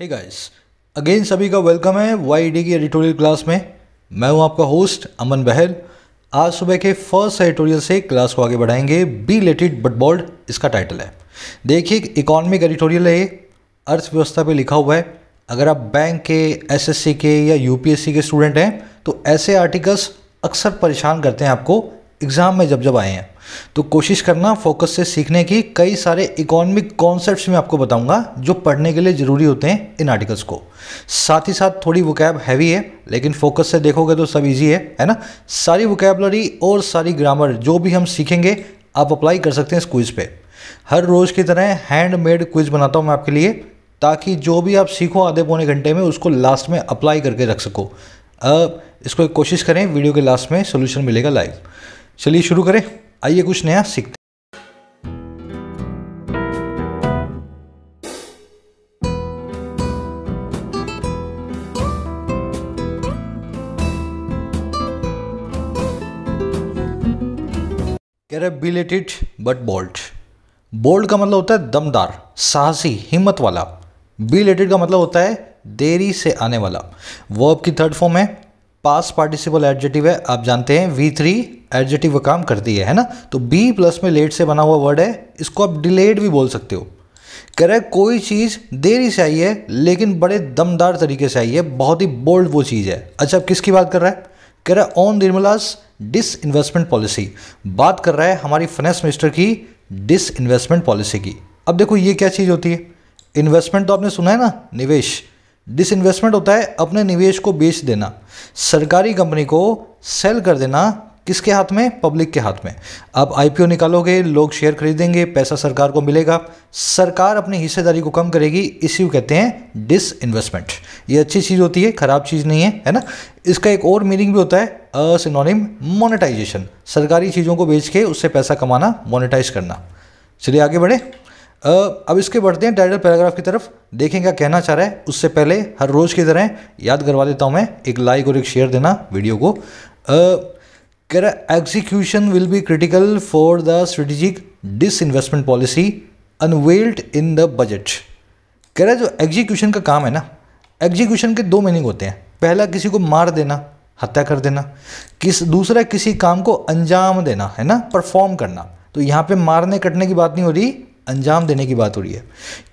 Hey guys again सभी का welcome है वाई डी e की एडिटोरियल क्लास में मैं हूं आपका होस्ट अमन बहल आज सुबह के फर्स्ट एडिटोरियल से क्लास को आगे बढ़ाएंगे बी लेटेड बट बोल्ड इसका टाइटल है देखिए इकोनॉमिक एडिटोरियल है अर्थव्यवस्था पे लिखा हुआ है अगर आप बैंक के एसएससी के या यूपीएससी के स्टूडेंट हैं तो ऐसे आर्टिकल्स अक्सर परेशान करते हैं आपको एग्ज़ाम में जब जब आए हैं तो कोशिश करना फोकस से सीखने की कई सारे इकोनॉमिक कॉन्सेप्ट्स में आपको बताऊंगा जो पढ़ने के लिए ज़रूरी होते हैं इन आर्टिकल्स को साथ ही साथ थोड़ी वोकैब हैवी है लेकिन फोकस से देखोगे तो सब इजी है है ना सारी वोकेबलरी और सारी ग्रामर जो भी हम सीखेंगे आप अप्लाई कर सकते हैं इस क्विज़ पे हर रोज़ की तरह हैंडमेड क्विज़ बनाता हूँ मैं आपके लिए ताकि जो भी आप सीखो आधे पौने घंटे में उसको लास्ट में अप्लाई करके रख सको अब इसको कोशिश करें वीडियो के लास्ट में सोल्यूशन मिलेगा लाइव चलिए शुरू करें आइए कुछ नया सीखते कैरेबिलेटेड बट बोल्ट बोल्ड का मतलब होता है दमदार साहसी हिम्मत वाला बिलेटेड का मतलब होता है देरी से आने वाला वर्ब की थर्ड फॉर्म है पास पार्टिसिपल एडजेटिव है आप जानते हैं वी थ्री एडजेटिव वो काम करती है है ना तो बी प्लस में लेट से बना हुआ वर्ड है इसको आप डिलेड भी बोल सकते हो कह रहे कोई चीज़ देरी से आई है लेकिन बड़े दमदार तरीके से आई है बहुत ही बोल्ड वो चीज़ है अच्छा अब किसकी बात कर रहा है कह रहा है on Nirmala's disinvestment policy बात कर रहा है हमारी फाइनेंस मिनिस्टर की डिस इन्वेस्टमेंट पॉलिसी की अब देखो ये क्या चीज़ होती है इन्वेस्टमेंट तो आपने सुना है ना निवेश डिस इन्वेस्टमेंट होता है अपने निवेश को बेच देना सरकारी कंपनी को सेल कर देना किसके हाथ में पब्लिक के हाथ में अब आईपीओ निकालोगे लोग शेयर खरीदेंगे पैसा सरकार को मिलेगा सरकार अपनी हिस्सेदारी को कम करेगी इसी को कहते हैं डिस इन्वेस्टमेंट ये अच्छी चीज़ होती है ख़राब चीज़ नहीं है है ना इसका एक और मीनिंग भी होता है असिनोनिम मोनेटाइजेशन सरकारी चीज़ों को बेच के उससे पैसा कमाना मोनेटाइज करना चलिए आगे बढ़े अब इसके बढ़ते हैं टाइटल पैराग्राफ की तरफ देखें क्या कहना चाह रहा है उससे पहले हर रोज़ की तरह याद करवा देता हूँ मैं एक लाइक और एक शेयर देना वीडियो को कह रहा है will be critical for the strategic disinvestment policy unveiled in the budget कह रहा है जो एग्जीक्यूशन का काम है ना एग्जीक्यूशन के दो मीनिंग होते हैं पहला किसी को मार देना हत्या कर देना किस दूसरा किसी काम को अंजाम देना है ना परफॉर्म करना तो यहाँ पे मारने कटने की बात नहीं हो रही अंजाम देने की बात हो रही है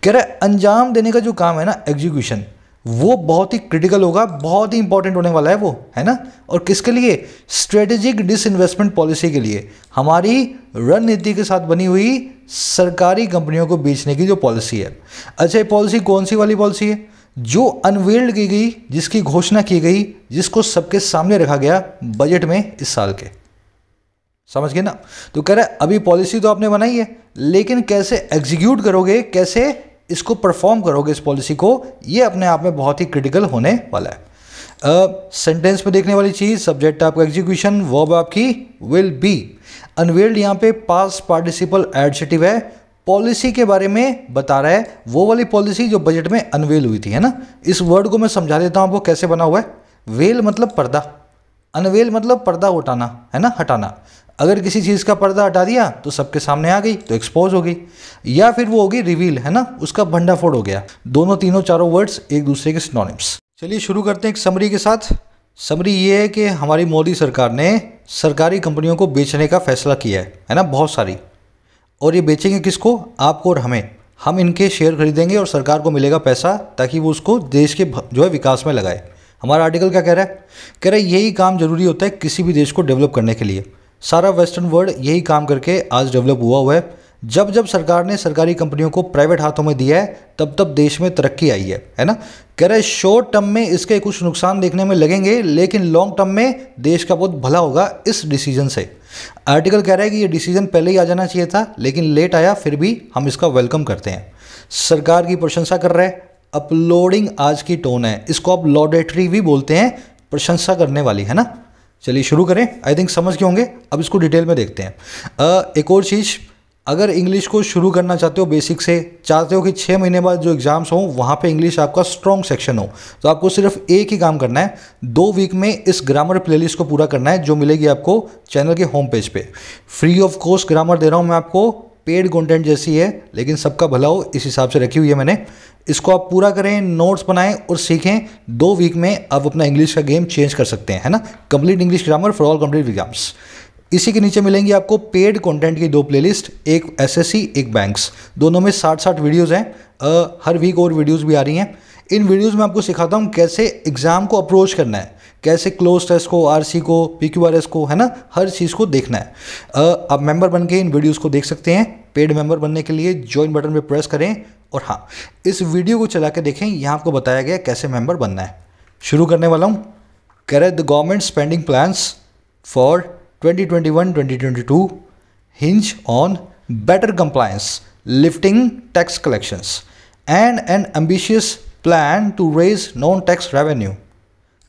कह रहा है अंजाम देने का जो काम है ना एग्जीक्यूशन वो बहुत ही क्रिटिकल होगा बहुत ही इंपॉर्टेंट होने वाला है वो है ना और किसके लिए स्ट्रेटेजिक डिसइन्वेस्टमेंट पॉलिसी के लिए हमारी रणनीति के साथ बनी हुई सरकारी कंपनियों को बेचने की जो पॉलिसी है अच्छा ये पॉलिसी कौन सी वाली पॉलिसी है जो अनवेल्ड की गई जिसकी घोषणा की गई जिसको सबके सामने रखा गया बजट में इस साल के समझ गए ना तो कह रहा है अभी पॉलिसी तो आपने बनाई है लेकिन कैसे एग्जीक्यूट करोगे कैसे इसको परफॉर्म करोगे इस पॉलिसी को ये अपने आप में बहुत ही क्रिटिकल होने वाला है सेंटेंस uh, में देखने वाली चीज़ सब्जेक्ट आपका एग्जीक्यूशन वर्ब आपकी विल बी अनवेल्ड यहाँ पे पास पार्टिसिपल एडजेटिव है पॉलिसी के बारे में बता रहा है वो वाली पॉलिसी जो बजट में अनवेल हुई थी है ना इस वर्ड को मैं समझा देता हूँ आपको कैसे बना हुआ है वेल मतलब पर्दा अनवेल मतलब पर्दा उठाना है ना हटाना अगर किसी चीज़ का पर्दा हटा दिया तो सबके सामने आ गई तो एक्सपोज हो गई या फिर वो हो गई रिवील है ना उसका भंडाफोड़ हो गया दोनों तीनों चारों वर्ड्स एक दूसरे के स्नोनिम्स चलिए शुरू करते हैं एक समरी के साथ समरी ये है कि हमारी मोदी सरकार ने सरकारी कंपनियों को बेचने का फैसला किया है है ना बहुत सारी और ये बेचेंगे किसको आपको और हमें हम इनके शेयर खरीदेंगे और सरकार को मिलेगा पैसा ताकि वो उसको देश के जो है विकास में लगाए हमारा आर्टिकल क्या कह रहा है कह रहा है यही काम जरूरी होता है किसी भी देश को डेवलप करने के लिए सारा वेस्टर्न वर्ल्ड यही काम करके आज डेवलप हुआ हुआ है जब जब सरकार ने सरकारी कंपनियों को प्राइवेट हाथों में दिया है तब तब देश में तरक्की आई है है ना कह रहे शॉर्ट टर्म में इसके कुछ नुकसान देखने में लगेंगे लेकिन लॉन्ग टर्म में देश का बहुत भला होगा इस डिसीजन से आर्टिकल कह रहा है कि ये डिसीजन पहले ही आ जाना चाहिए था लेकिन लेट आया फिर भी हम इसका वेलकम करते हैं सरकार की प्रशंसा कर रहे हैं अपलोडिंग आज की टोन है इसको आप लॉडेटरी भी बोलते हैं प्रशंसा करने वाली है ना चलिए शुरू करें आई थिंक समझ के होंगे अब इसको डिटेल में देखते हैं आ, एक और चीज़ अगर इंग्लिश को शुरू करना चाहते हो बेसिक से चाहते हो कि छः महीने बाद जो एग्ज़ाम्स हों वहाँ पे इंग्लिश आपका स्ट्रॉन्ग सेक्शन हो तो आपको सिर्फ एक ही काम करना है दो वीक में इस ग्रामर प्लेलिस्ट को पूरा करना है जो मिलेगी आपको चैनल के होम पेज पे फ्री ऑफ कॉस्ट ग्रामर दे रहा हूँ मैं आपको पेड कंटेंट जैसी है लेकिन सबका भला हो इस हिसाब से रखी हुई है मैंने इसको आप पूरा करें नोट्स बनाएं और सीखें दो वीक में आप अपना इंग्लिश का गेम चेंज कर सकते हैं है ना complete English grammar for all complete exams इसी के नीचे मिलेंगी आपको पेड कंटेंट की दो प्लेलिस्ट एक एसएससी एक बैंक्स दोनों में साठ साठ वीडियोज़ हैं हर वीक और वीडियोज़ भी आ रही हैं इन वीडियोज़ में आपको सिखाता हूँ कैसे एग्ज़ाम को अप्रोच करना है कैसे क्लोज टेस्ट को आर को पी को है ना हर चीज़ को देखना है आप मेंबर बन के इन वीडियोज़ को देख सकते हैं पेड मेंबर बनने के लिए ज्वाइन बटन पर प्रेस करें और हाँ इस वीडियो को चला के देखें यहाँ आपको बताया गया कैसे मेंबर बनना है शुरू करने वाला हूँ कैरेट the government spending plans for 2021 2022 hinge on better compliance lifting tax collections and an ambitious plan to raise non tax revenue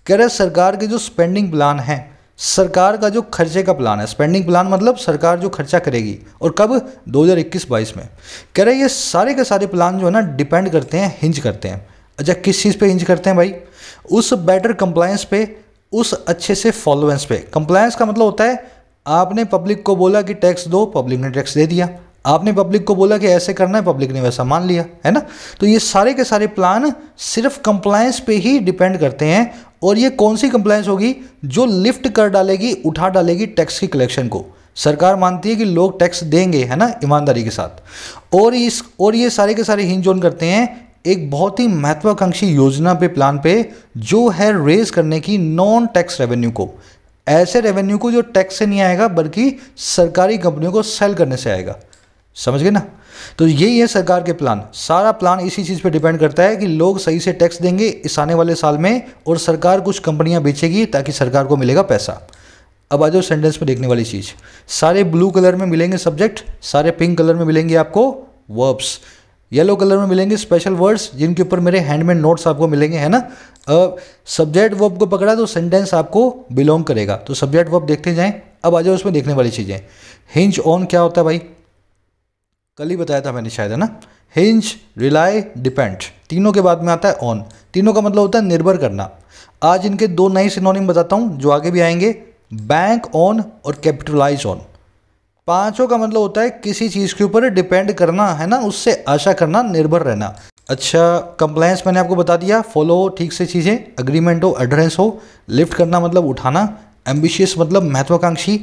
कह रहे सरकार के जो स्पेंडिंग प्लान है सरकार का जो खर्चे का प्लान है स्पेंडिंग प्लान मतलब सरकार जो खर्चा करेगी और कब 2021-22 में कह रहे ये सारे के सारे प्लान जो है ना डिपेंड करते हैं हिंज करते हैं अच्छा किस चीज़ पे हिंज करते हैं भाई उस बेटर कंप्लायंस पे उस अच्छे से फॉलोवेंस पे कंप्लायंस का मतलब होता है आपने पब्लिक को बोला कि टैक्स दो पब्लिक ने टैक्स दे दिया आपने पब्लिक को बोला कि ऐसे करना है पब्लिक ने वैसा मान लिया है ना तो ये सारे के सारे प्लान सिर्फ कंप्लायंस पे ही डिपेंड करते हैं और ये कौन सी कंप्लाइंस होगी जो लिफ्ट कर डालेगी उठा डालेगी टैक्स की कलेक्शन को सरकार मानती है कि लोग टैक्स देंगे है ना ईमानदारी के साथ और इस और ये सारे के सारे हिंजोन करते हैं एक बहुत ही महत्वाकांक्षी योजना पे प्लान पे जो है रेज करने की नॉन टैक्स रेवेन्यू को ऐसे रेवेन्यू को जो टैक्स से नहीं आएगा बल्कि सरकारी कंपनियों को सेल करने से आएगा समझ गए ना तो यही है सरकार के प्लान सारा प्लान इसी चीज़ पर डिपेंड करता है कि लोग सही से टैक्स देंगे इस आने वाले साल में और सरकार कुछ कंपनियां बेचेगी ताकि सरकार को मिलेगा पैसा अब आ जाओ सेंटेंस में देखने वाली चीज़ सारे ब्लू कलर में मिलेंगे सब्जेक्ट सारे पिंक कलर में मिलेंगे आपको वर्ब्स येलो कलर में मिलेंगे स्पेशल वर्ड्स जिनके ऊपर मेरे हैंडमेड नोट्स आपको मिलेंगे है ना अब सब्जेक्ट वर्ब को पकड़ा तो सेंटेंस आपको बिलोंग करेगा तो सब्जेक्ट वर्ब देखते जाएं अब आ जाओ उसमें देखने वाली चीज़ें हिंज ऑन क्या होता है भाई कल ही बताया था मैंने शायद है ना हिंज रिलाय डिपेंड तीनों के बाद में आता है ऑन तीनों का मतलब होता है निर्भर करना आज इनके दो नए सिनोनिम बताता हूँ जो आगे भी आएंगे बैंक ऑन और कैपिटलाइज ऑन पांचों का मतलब होता है किसी चीज़ के ऊपर डिपेंड करना है ना उससे आशा करना निर्भर रहना अच्छा कंप्लायंस मैंने आपको बता दिया फॉलो ठीक से चीज़ें अग्रीमेंट हो एड्रेस हो लिफ्ट करना मतलब उठाना एम्बिशियस मतलब महत्वाकांक्षी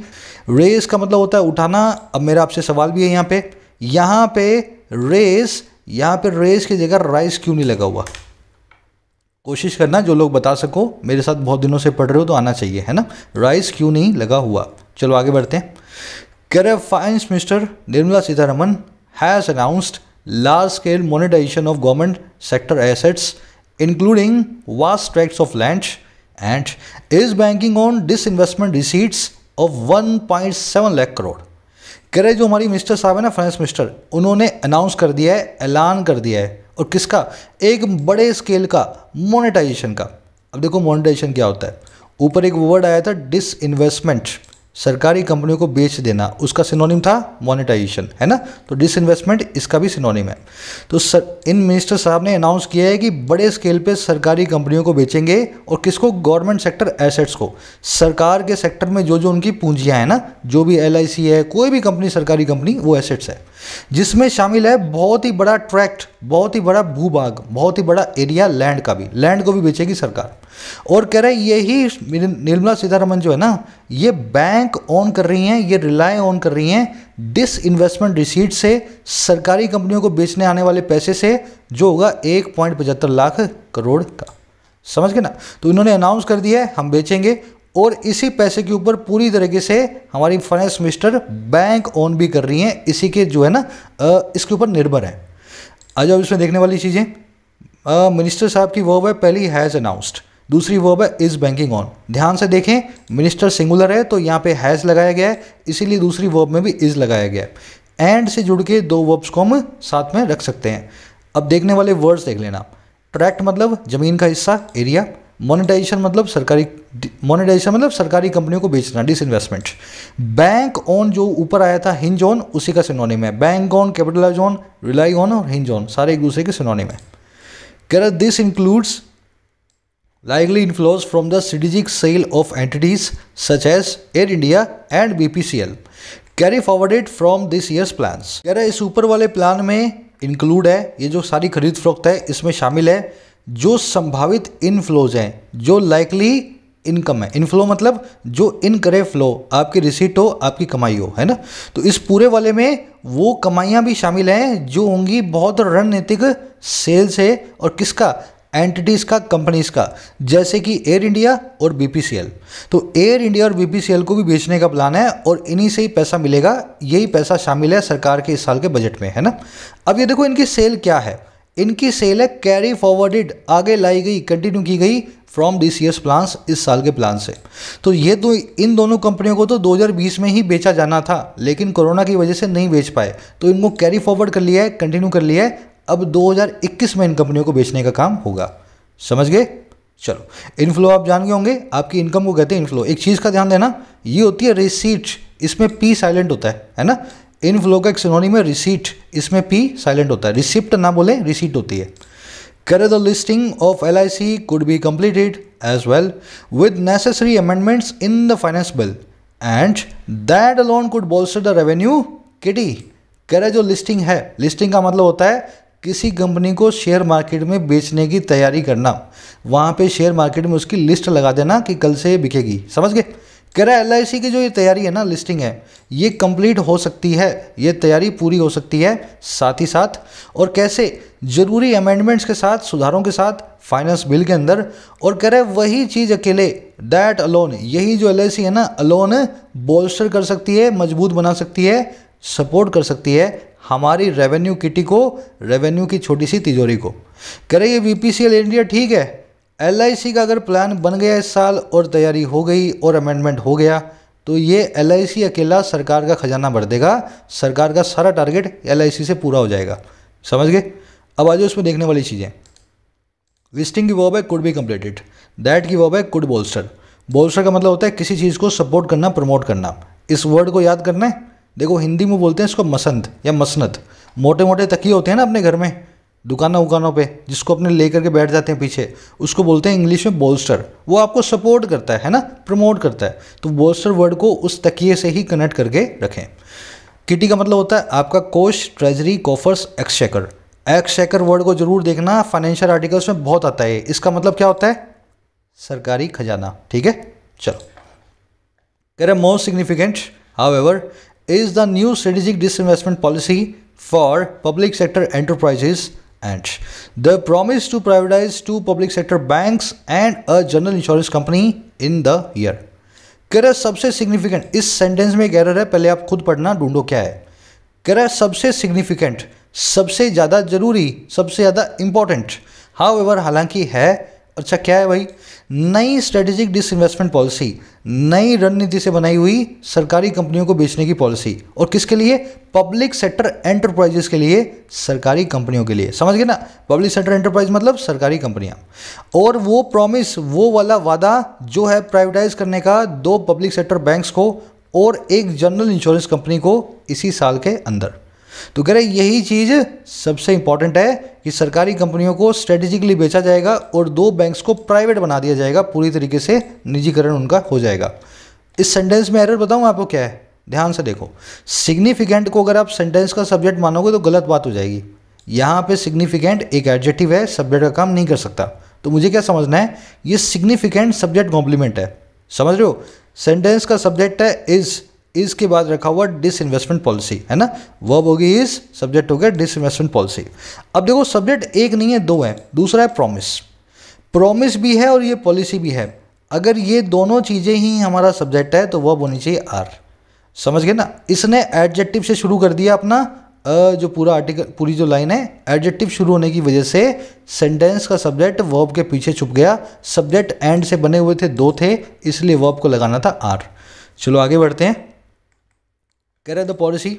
रेस का मतलब होता है उठाना अब मेरा आपसे सवाल भी है यहाँ पे यहाँ पे रेस यहाँ पे रेस की जगह राइस क्यों नहीं लगा हुआ कोशिश करना जो लोग बता सको मेरे साथ बहुत दिनों से पढ़ रहे हो तो आना चाहिए है ना राइस क्यों नहीं लगा हुआ चलो आगे बढ़ते हैं करे finance minister Nirmala Sitharaman has announced large scale monetisation of government sector assets including vast tract of land and is banking on disinvestment receipts of one point seven lakh crore कह रहे जो हमारी मिनिस्टर साहब है ना फाइनेंस मिनिस्टर उन्होंने अनाउंस कर दिया है ऐलान कर दिया है और किसका एक बड़े स्केल का मोनेटाइजेशन का अब देखो मोनेटाइजेशन क्या होता है ऊपर एक वर्ड आया था डिसइन्वेस्टमेंट सरकारी कंपनियों को बेच देना उसका सिनोनिम था मोनिटाइजेशन है ना तो डिसइन्वेस्टमेंट इसका भी सिनोनिम है तो सर इन मिनिस्टर साहब ने अनाउंस किया है कि बड़े स्केल पे सरकारी कंपनियों को बेचेंगे और किसको गवर्नमेंट सेक्टर एसेट्स को सरकार के सेक्टर में जो जो उनकी पूंजियाँ हैं ना जो भी एल है कोई भी कंपनी सरकारी कंपनी वो एसेट्स है जिसमें शामिल है बहुत ही बड़ा ट्रैक्ट बहुत ही बड़ा भूभाग बहुत ही बड़ा एरिया लैंड का भी लैंड को भी बेचेगी सरकार और कह रहे यही निर्मला सीतारमन जो है ना ये बैंक ऑन कर रही हैं ये रिलाय ऑन कर रही हैं डिस इन्वेस्टमेंट रिसीट से सरकारी कंपनियों को बेचने आने वाले पैसे से जो होगा एक पॉइंट पचहत्तर लाख करोड़ का समझ गए ना तो इन्होंने अनाउंस कर दिया है हम बेचेंगे और इसी पैसे के ऊपर पूरी तरीके से हमारी फाइनेंस मिनिस्टर बैंक ऑन भी कर रही हैं इसी के जो है ना इसके ऊपर निर्भर है आज अब इसमें देखने वाली चीज़ें मिनिस्टर साहब की वर्ब है पहली हैज़ अनाउंस्ड दूसरी वर्ब है इज़ बैंकिंग ऑन ध्यान से देखें मिनिस्टर सिंगुलर है तो यहाँ पे हैज़ लगाया गया है इसीलिए दूसरी वर्ब में भी इज़ लगाया गया है एंड से जुड़ के दो वर्ब्स को हम साथ में रख सकते हैं अब देखने वाले वर्ड्स देख लेना ट्रैक्ट मतलब ज़मीन का हिस्सा एरिया मोनेटाइजेशन मतलब सरकारी मोनेटाइजेशन मतलब सरकारी कंपनियों को बेचना डिस इन्वेस्टमेंट बैंक ऑन जो ऊपर आया था हिंज ऑन उसी का सिनोनिम है bank on capitalise on rely on और हिंज ऑन सारे एक दूसरे के सिनोनिम है कह this includes inflows from the strategic sale of entities such as Air India and B P C L carry forwarded from this year's plans कह रहा है इस ऊपर वाले प्लान में इंक्लूड है ये जो सारी खरीद फरोख्त है इसमें शामिल है जो संभावित इनफ्लोज हैं जो लाइकली इनकम है इनफ्लो मतलब जो इन करे फ्लो आपकी रिसीट हो आपकी कमाई हो है ना तो इस पूरे वाले में वो कमाइयाँ भी शामिल हैं जो होंगी बहुत रणनीतिक सेल्स है और किसका एंटिटीज़ का कंपनीज का जैसे कि एयर इंडिया और बीपीसीएल तो एयर इंडिया और बीपीसीएल को भी बेचने का प्लान है और इन्हीं से ही पैसा मिलेगा यही पैसा शामिल है सरकार के इस साल के बजट में है ना अब ये देखो इनकी सेल क्या है इनकी सेल है कैरी फॉरवर्डेड आगे लाई गई कंटिन्यू की गई फ्रॉम दिस सी प्लान इस साल के प्लान से तो ये दो इन दोनों कंपनियों को तो 2020 में ही बेचा जाना था लेकिन कोरोना की वजह से नहीं बेच पाए तो इनको कैरी फॉरवर्ड कर लिया है कंटिन्यू कर लिया है अब 2021 में इन कंपनियों को बेचने का काम होगा समझ गए चलो इनफ्लो आप जान गए होंगे आपकी इनकम को कहते हैं इनफ्लो एक चीज़ का ध्यान देना ये होती है रिसीट इसमें पी साइलेंट होता है है ना इन फ्लो का एक सिनोनिम है रिसीट इसमें पी साइलेंट होता है रिसिप्ट ना बोले रिसीट होती है करे the listing of L I C could be completed as well with necessary amendments in the finance bill and that alone could bolster the revenue kitty करे जो लिस्टिंग है लिस्टिंग का मतलब होता है किसी कंपनी को शेयर मार्केट में बेचने की तैयारी करना वहाँ पे शेयर मार्केट में उसकी लिस्ट लगा देना कि कल से बिकेगी समझ गए कह रहा है एल की जो ये तैयारी है ना लिस्टिंग है ये कंप्लीट हो सकती है ये तैयारी पूरी हो सकती है साथ ही साथ और कैसे ज़रूरी अमेंडमेंट्स के साथ सुधारों के साथ फाइनेंस बिल के अंदर और कह रहे वही चीज़ अकेले दैट अलोन यही जो एल है ना अलोन बोल्स्टर कर सकती है मजबूत बना सकती है सपोर्ट कर सकती है हमारी रेवेन्यू किटी को रेवेन्यू की छोटी सी तिजोरी को कह रहे ये वी इंडिया ठीक है एल का अगर प्लान बन गया इस साल और तैयारी हो गई और अमेंडमेंट हो गया तो ये एल अकेला सरकार का खजाना भर देगा सरकार का सारा टारगेट एल से पूरा हो जाएगा समझ गए अब आ उसमें देखने वाली चीज़ें लिस्टिंग की walkback could be completed that की वॉबैक कुड बोल्स्टर बोल्स्टर का मतलब होता है किसी चीज़ को सपोर्ट करना प्रमोट करना इस वर्ड को याद करना है देखो हिंदी में बोलते हैं इसको मसंद या मसनत मोटे मोटे तकिए होते हैं ना अपने घर में दुकानों उकानों पे जिसको अपने ले करके बैठ जाते हैं पीछे उसको बोलते हैं इंग्लिश में बोल्स्टर वो आपको सपोर्ट करता है है ना प्रमोट करता है तो बोल्स्टर वर्ड को उस तकिए से ही कनेक्ट करके रखें किटी का मतलब होता है आपका कोश treasury coffers exchequer exchequer word को जरूर देखना फाइनेंशियल आर्टिकल्स में बहुत आता है इसका मतलब क्या होता है सरकारी खजाना ठीक है चलो कह रहे most significant however is the new strategic disinvestment policy for public sector enterprises and the promise to privatise two public sector banks and a general insurance company in the year. कह रहा सबसे significant इस sentence में गैरर है पहले आप खुद पढ़ना ढूंढो क्या है कह रहा सबसे सिग्निफिकेंट सबसे ज़्यादा जरूरी सबसे ज़्यादा इंपॉर्टेंट हाउ एवर हालांकि है अच्छा क्या है भाई नई स्ट्रेटेजिक डिसइन्वेस्टमेंट पॉलिसी नई रणनीति से बनाई हुई सरकारी कंपनियों को बेचने की पॉलिसी और किसके लिए पब्लिक सेक्टर एंटरप्राइजेस के लिए सरकारी कंपनियों के लिए समझ गए ना पब्लिक सेक्टर एंटरप्राइज मतलब सरकारी कंपनियां और वो प्रॉमिस वो वाला वादा जो है प्राइवेटाइज करने का दो पब्लिक सेक्टर बैंक्स को और एक जनरल इंश्योरेंस कंपनी को इसी साल के अंदर तो कह रहे यही चीज़ सबसे इंपॉर्टेंट है कि सरकारी कंपनियों को स्ट्रेटेजिकली बेचा जाएगा और दो बैंक्स को प्राइवेट बना दिया जाएगा पूरी तरीके से निजीकरण उनका हो जाएगा इस सेंटेंस में एरर बताऊँ आपको क्या है ध्यान से देखो सिग्निफिकेंट को अगर आप सेंटेंस का सब्जेक्ट मानोगे तो गलत बात हो जाएगी यहाँ पे सिग्निफिकेंट एक एडजेक्टिव है सब्जेक्ट का काम नहीं कर सकता तो मुझे क्या समझना है ये सिग्निफिकेंट सब्जेक्ट कॉम्प्लीमेंट है समझ रहे हो सेंटेंस का सब्जेक्ट है इज़ इसके बाद रखा हुआ डिस इन्वेस्टमेंट पॉलिसी है ना वर्ब होगी इस सब्जेक्ट हो गया डिस इन्वेस्टमेंट पॉलिसी अब देखो सब्जेक्ट एक नहीं है दो है दूसरा है प्रॉमिस प्रॉमिस भी है और ये पॉलिसी भी है अगर ये दोनों चीज़ें ही हमारा सब्जेक्ट है तो वर्ब होनी चाहिए आर समझ गए ना इसने एडजेक्टिव से शुरू कर दिया अपना जो पूरा आर्टिकल पूरी जो लाइन है एडजेक्टिव शुरू होने की वजह से सेंटेंस का सब्जेक्ट वर्ब के पीछे छुप गया सब्जेक्ट एंड से बने हुए थे दो थे इसलिए वर्ब को लगाना था आर चलो आगे बढ़ते हैं कह रहे the policy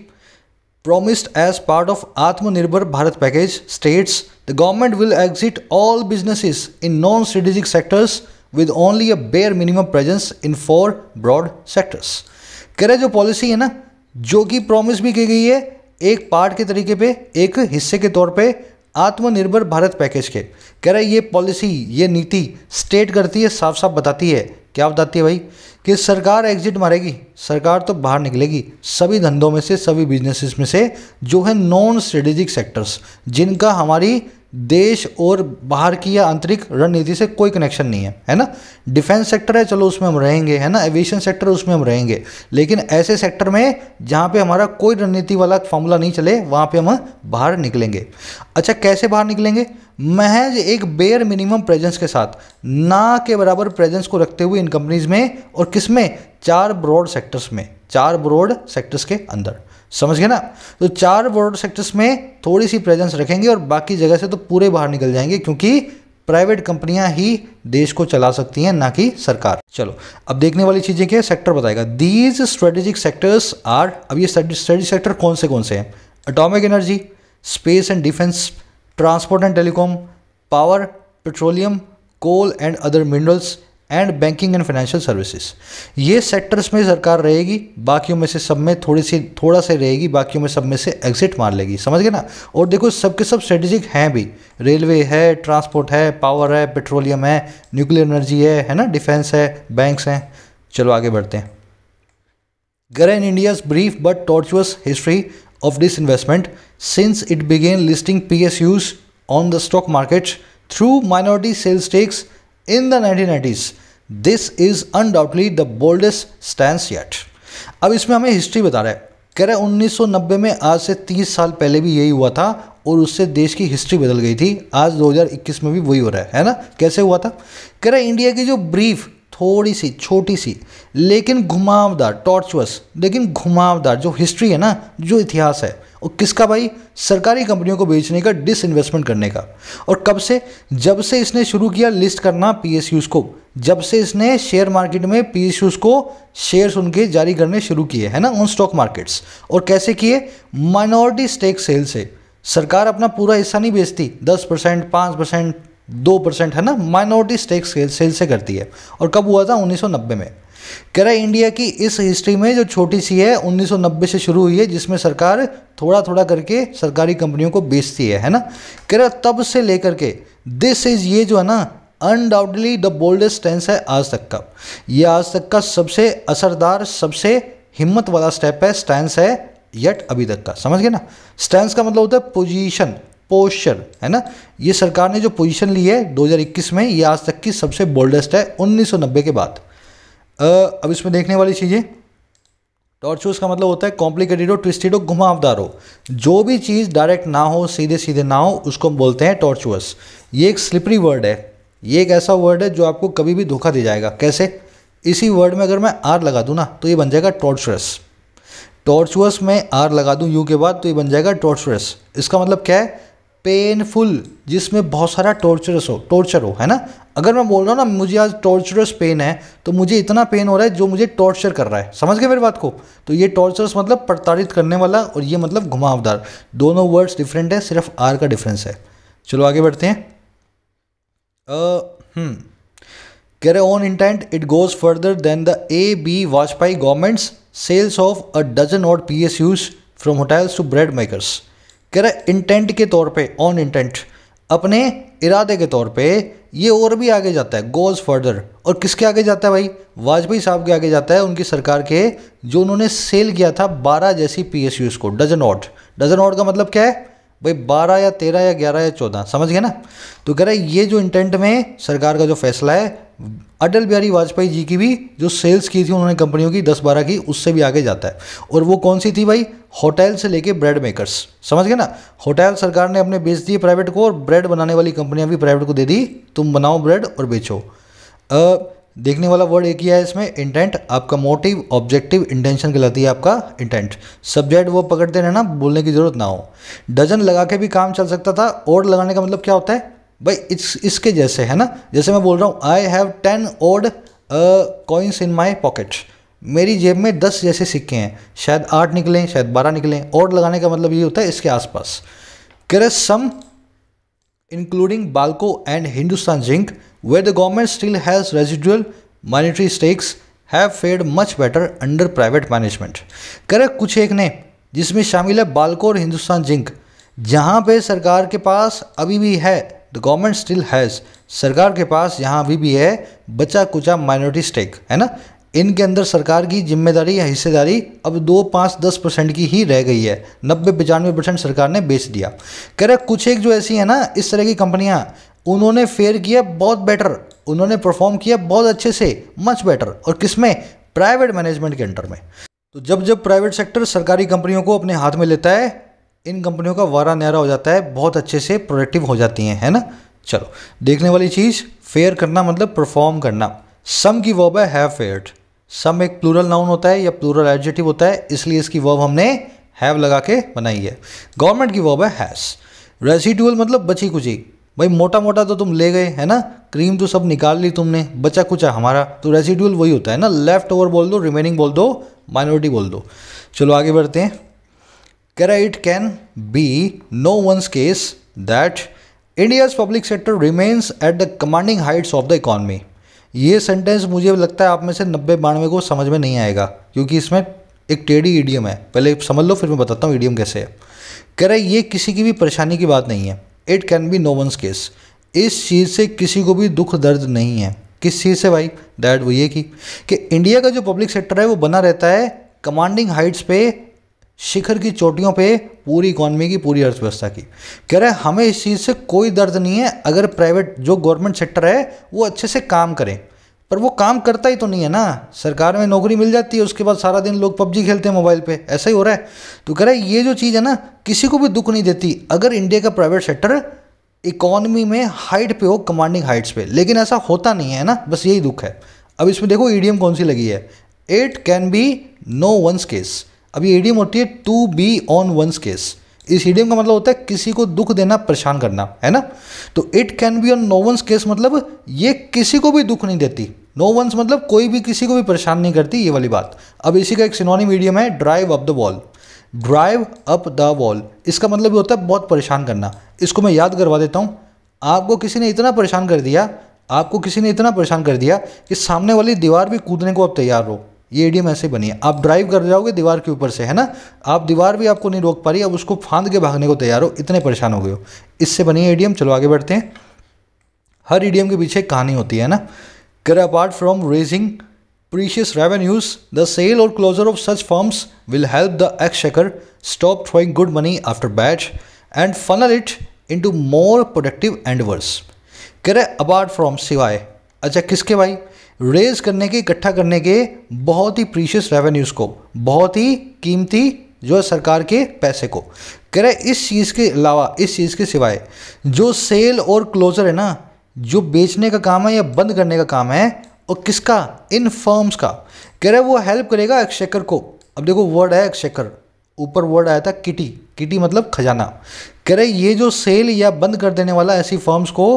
promised as part of Atmanirbhar Bharat package states the government will exit all businesses in non strategic sectors with only a bare minimum presence in four broad sectors कह रहे जो पॉलिसी है ना जो कि प्रोमिस भी की गई है एक पार्ट के तरीके पे एक हिस्से के तौर पे आत्मनिर्भर भारत पैकेज के कह रहे ये पॉलिसी ये नीति स्टेट करती है साफ साफ बताती है क्या बताती है भाई कि सरकार एग्जिट मारेगी सरकार तो बाहर निकलेगी सभी धंधों में से सभी बिजनेसेस में से जो है नॉन स्ट्रेटेजिक सेक्टर्स जिनका हमारी देश और बाहर की या आंतरिक रणनीति से कोई कनेक्शन नहीं है है ना डिफेंस सेक्टर है चलो उसमें हम रहेंगे है ना एविएशन सेक्टर है उसमें हम रहेंगे लेकिन ऐसे सेक्टर में जहाँ पे हमारा कोई रणनीति वाला फॉर्मूला नहीं चले वहाँ पे हम बाहर निकलेंगे अच्छा कैसे बाहर निकलेंगे महज एक बेयर मिनिमम प्रेजेंस के साथ ना के बराबर प्रेजेंस को रखते हुए इन कंपनीज में और किस में चार ब्रॉड सेक्टर्स में चार ब्रॉड सेक्टर्स के अंदर समझ गए ना तो चार ब्रॉड सेक्टर्स में थोड़ी सी प्रेजेंस रखेंगे और बाकी जगह से तो पूरे बाहर निकल जाएंगे क्योंकि प्राइवेट कंपनियां ही देश को चला सकती हैं ना कि सरकार चलो अब देखने वाली चीज़ें क्या सेक्टर बताएगा दीज स्ट्रेटेजिक सेक्टर्स आर अब ये स्ट्रेटेजिक सेक्टर कौन से कौन से हैं atomic energy space and defence transport and telecom power petroleum coal and other minerals and banking and financial services ये सेक्टर्स में सरकार रहेगी बाकियों में से सब में थोड़ी सी थोड़ा सा रहेगी बाकियों में सब में से एग्जिट मार लेगी समझ गए ना और देखो सबके सब स्ट्रेटेजिक हैं भी रेलवे है ट्रांसपोर्ट है पावर है पेट्रोलियम है न्यूक्लियर एनर्जी है है ना डिफेंस है बैंक्स हैं चलो आगे बढ़ते हैं given India's brief but tortuous history of this investment since it began listing PSUs on the stock market through minority sales stakes in the 1990s. This is undoubtedly the boldest stand yet अब इसमें हमें history बता रहा है कह रहे सौ नब्बे में आज से 30 साल पहले भी यही हुआ था और उससे देश की हिस्ट्री बदल गई थी आज 2021 में भी वही हो रहा है है ना कैसे हुआ था कह रहे इंडिया की जो ब्रीफ थोड़ी सी छोटी सी लेकिन घुमावदार टॉर्चवस लेकिन घुमावदार जो हिस्ट्री है ना जो इतिहास है और किसका भाई सरकारी कंपनियों को बेचने का डिस इन्वेस्टमेंट करने का और कब से जब से इसने शुरू किया लिस्ट करना पी को जब से इसने शेयर मार्केट में पी को शेयर्स उनके जारी करने शुरू किए है ना ऑन स्टॉक मार्केट्स और कैसे किए माइनॉरिटी स्टेक सेल से सरकार अपना पूरा हिस्सा नहीं बेचती दस परसेंट पाँच परसेंट दो परसेंट है ना माइनॉरिटी स्टेक सेल सेल से करती है और कब हुआ था 1990 में कह रहा है इंडिया की इस हिस्ट्री में जो छोटी सी है 1990 से शुरू हुई है जिसमें सरकार थोड़ा थोड़ा करके सरकारी कंपनियों को बेचती है है ना कह रहा तब से लेकर के दिस इज ये जो है ना अनडाउटली द बोल्डेस्ट स्टेंस है आज तक का ये आज तक का सबसे असरदार सबसे हिम्मत वाला स्टेप है स्टैंड है येट अभी तक का समझ गए ना स्टैंड का मतलब होता है पोजीशन पोस्चर है ना ये सरकार ने जो पोजीशन ली है 2021 में ये आज तक की सबसे बोल्डेस्ट है 1990 के बाद अब इसमें देखने वाली चीज़ें टॉर्चूस का मतलब होता है कॉम्प्लिकेटेड हो ट्विस्टेड हो घुमावदार हो जो भी चीज़ डायरेक्ट ना हो सीधे सीधे ना हो उसको हम बोलते हैं टॉर्चुअस ये एक स्लिपरी वर्ड है ये एक ऐसा वर्ड है जो आपको कभी भी धोखा दे जाएगा कैसे इसी वर्ड में अगर मैं आर लगा दूँ ना तो ये बन जाएगा टॉर्चरस टॉर्चुअस में आर लगा दूँ यू के बाद तो ये बन जाएगा टॉर्चरस इसका मतलब क्या है पेनफुल जिसमें बहुत सारा टॉर्चरस हो टॉर्चर हो है ना अगर मैं बोल रहा हूँ ना मुझे आज टॉर्चरस पेन है तो मुझे इतना पेन हो रहा है जो मुझे टॉर्चर कर रहा है समझ गए मेरी बात को तो ये टॉर्चरस मतलब प्रताड़ित करने वाला और ये मतलब घुमावदार दोनों वर्ड्स डिफरेंट है सिर्फ आर का डिफरेंस है चलो आगे बढ़ते हैं कह रहे on intent it goes further than the A B Vajpayee government's sales of a dozen or P S Us from hotels to bread makers कह रहा है इंटेंट के तौर पे ऑन इंटेंट अपने इरादे के तौर पे ये और भी आगे जाता है गोज फर्दर और किसके आगे जाता है भाई वाजपेयी साहब के आगे जाता है उनकी सरकार के जो उन्होंने सेल किया था बारह जैसी पी एस यूज़ को डजन ऑट डजन ऑट का मतलब क्या है भाई बारह या तेरह या ग्यारह या चौदह समझ गए ना तो कह रहा है ये जो इंटेंट में सरकार का जो फैसला है अटल बिहारी वाजपेयी जी की भी जो सेल्स की थी उन्होंने कंपनियों की दस बारह की उससे भी आगे जाता है और वो कौन सी थी भाई होटल से लेके ब्रेड मेकर्स समझ गए ना होटल सरकार ने अपने बेच दिए प्राइवेट को और ब्रेड बनाने वाली कंपनियां भी प्राइवेट को दे दी तुम बनाओ ब्रेड और बेचो आ, देखने वाला वर्ड एक ही है इसमें इंटेंट आपका मोटिव ऑब्जेक्टिव इंटेंशन कहलाती है आपका इंटेंट सब्जेक्ट वो पकड़ते रहना बोलने की जरूरत ना हो डजन लगा के भी काम चल सकता था और लगाने का मतलब क्या होता है भाई इस इसके जैसे है ना जैसे मैं बोल रहा हूँ I have ten old coins in my pocket मेरी जेब में दस जैसे सिक्के हैं शायद आठ निकलें शायद बारह निकलें ओड लगाने का मतलब ये होता है इसके आसपास केर some including BALCO and Hindustan Zinc where the government still has residual मॉनिटरी stakes have fared much better under private management करे कुछ एक ने जिसमें शामिल है बालको और हिंदुस्तान जिंक जहाँ पे सरकार के पास अभी भी है द गवर्नमेंट स्टिल हैज़ सरकार के पास यहाँ अभी भी है बचा कुचा माइनॉरिटी स्टेक है ना इनके अंदर सरकार की जिम्मेदारी या हिस्सेदारी अब दो पाँच दस परसेंट की ही रह गई है नब्बे पचानवे परसेंट सरकार ने बेच दिया कह रहे कुछ एक जो ऐसी है ना इस तरह की कंपनियाँ उन्होंने फेयर किया बहुत बेटर उन्होंने परफॉर्म किया बहुत अच्छे से मच बेटर और किसमें प्राइवेट मैनेजमेंट के अंडर में तो जब जब प्राइवेट सेक्टर सरकारी कंपनियों को अपने हाथ में लेता है इन कंपनियों का वारा नारा हो जाता है बहुत अच्छे से प्रोडक्टिव हो जाती हैं है ना चलो देखने वाली चीज़ फेयर करना मतलब परफॉर्म करना सम की वर्ब है हैव फेयर्ड सम एक प्लूरल नाउन होता है या प्लूरल एडजेटिव होता है इसलिए इसकी वर्ब हमने हैव लगा के बनाई है गवर्नमेंट की वर्ब है हैस रेसिडुअल मतलब बची कुची भाई मोटा मोटा तो तुम ले गए है ना क्रीम तो सब निकाल ली तुमने बचा कुचा हमारा तो रेसिडुअल वही होता है ना लेफ्ट ओवर बोल दो रिमेनिंग बोल दो माइनॉरिटी बोल दो चलो आगे बढ़ते हैं It can be no one's case that India's public sector remains at the commanding heights of the economy. ये सेंटेंस मुझे लगता है आप में से नब्बे बानवे को समझ में नहीं आएगा क्योंकि इसमें एक टेढ़ी ईडियम है पहले समझ लो फिर मैं बताता हूँ ईडियम कैसे है कह रहे ये किसी की भी परेशानी की बात नहीं है it can be no one's case इस चीज़ से किसी को भी दुख दर्द नहीं है किस चीज़ से भाई दैट वो ये की कि इंडिया का जो पब्लिक सेक्टर है वो बना रहता है कमांडिंग हाइट्स पे शिखर की चोटियों पे पूरी इकॉनमी की पूरी अर्थव्यवस्था की कह रहे हैं हमें इस चीज़ से कोई दर्द नहीं है अगर प्राइवेट जो गवर्नमेंट सेक्टर है वो अच्छे से काम करें पर वो काम करता ही तो नहीं है ना सरकार में नौकरी मिल जाती है उसके बाद सारा दिन लोग पबजी खेलते हैं मोबाइल पे ऐसा ही हो रहा है तो कह रहे हैं ये जो चीज़ है ना किसी को भी दुख नहीं देती अगर इंडिया का प्राइवेट सेक्टर इकोनॉमी में हाइट पे हो कमांडिंग हाइट्स पे लेकिन ऐसा होता नहीं है ना बस यही दुख है अब इसमें देखो ईडीएम e कौन सी लगी है it can be no one's case अब ये ईडियम होती है to be on one's case इस ईडियम का मतलब होता है किसी को दुख देना परेशान करना है ना तो it can be on no one's case मतलब ये किसी को भी दुख नहीं देती नो no वंस मतलब कोई भी किसी को भी परेशान नहीं करती ये वाली बात अब इसी का एक सिनोनी मीडियम है drive up the wall drive up the wall इसका मतलब होता है बहुत परेशान करना इसको मैं याद करवा देता हूँ आपको किसी ने इतना परेशान कर दिया आपको किसी ने इतना परेशान कर दिया कि सामने वाली दीवार भी कूदने को अब तैयार हो ये एडीएम ऐसे बनी है आप ड्राइव कर जाओगे दीवार के ऊपर से है ना आप दीवार भी आपको नहीं रोक पा रही अब उसको फांद के भागने को तैयार हो इतने परेशान हो गए हो इससे बनी है एडीएम चलो आगे बढ़ते हैं हर ईडीएम के पीछे कहानी होती है ना कर apart from raising precious revenues the sale or closure of such firms will help the exchequer stop throwing good money after bad and funnel it into more productive endeavours करे apart from सिवाय अच्छा किसके भाई raise करने के इकट्ठा करने के बहुत ही प्रीशियस रेवेन्यूज़ को बहुत ही कीमती जो है सरकार के पैसे को कह रहे इस चीज़ के अलावा इस चीज़ के सिवाय जो सेल और क्लोजर है ना जो बेचने का काम है या बंद करने का काम है और किसका इन फर्म्स का कह रहे वो हेल्प करेगा एक्सचेकर को अब देखो वर्ड है एक्सचेकर ऊपर वर्ड आया था किटी किटी मतलब खजाना कह रहे ये जो सेल या बंद कर देने वाला ऐसी फर्म्स को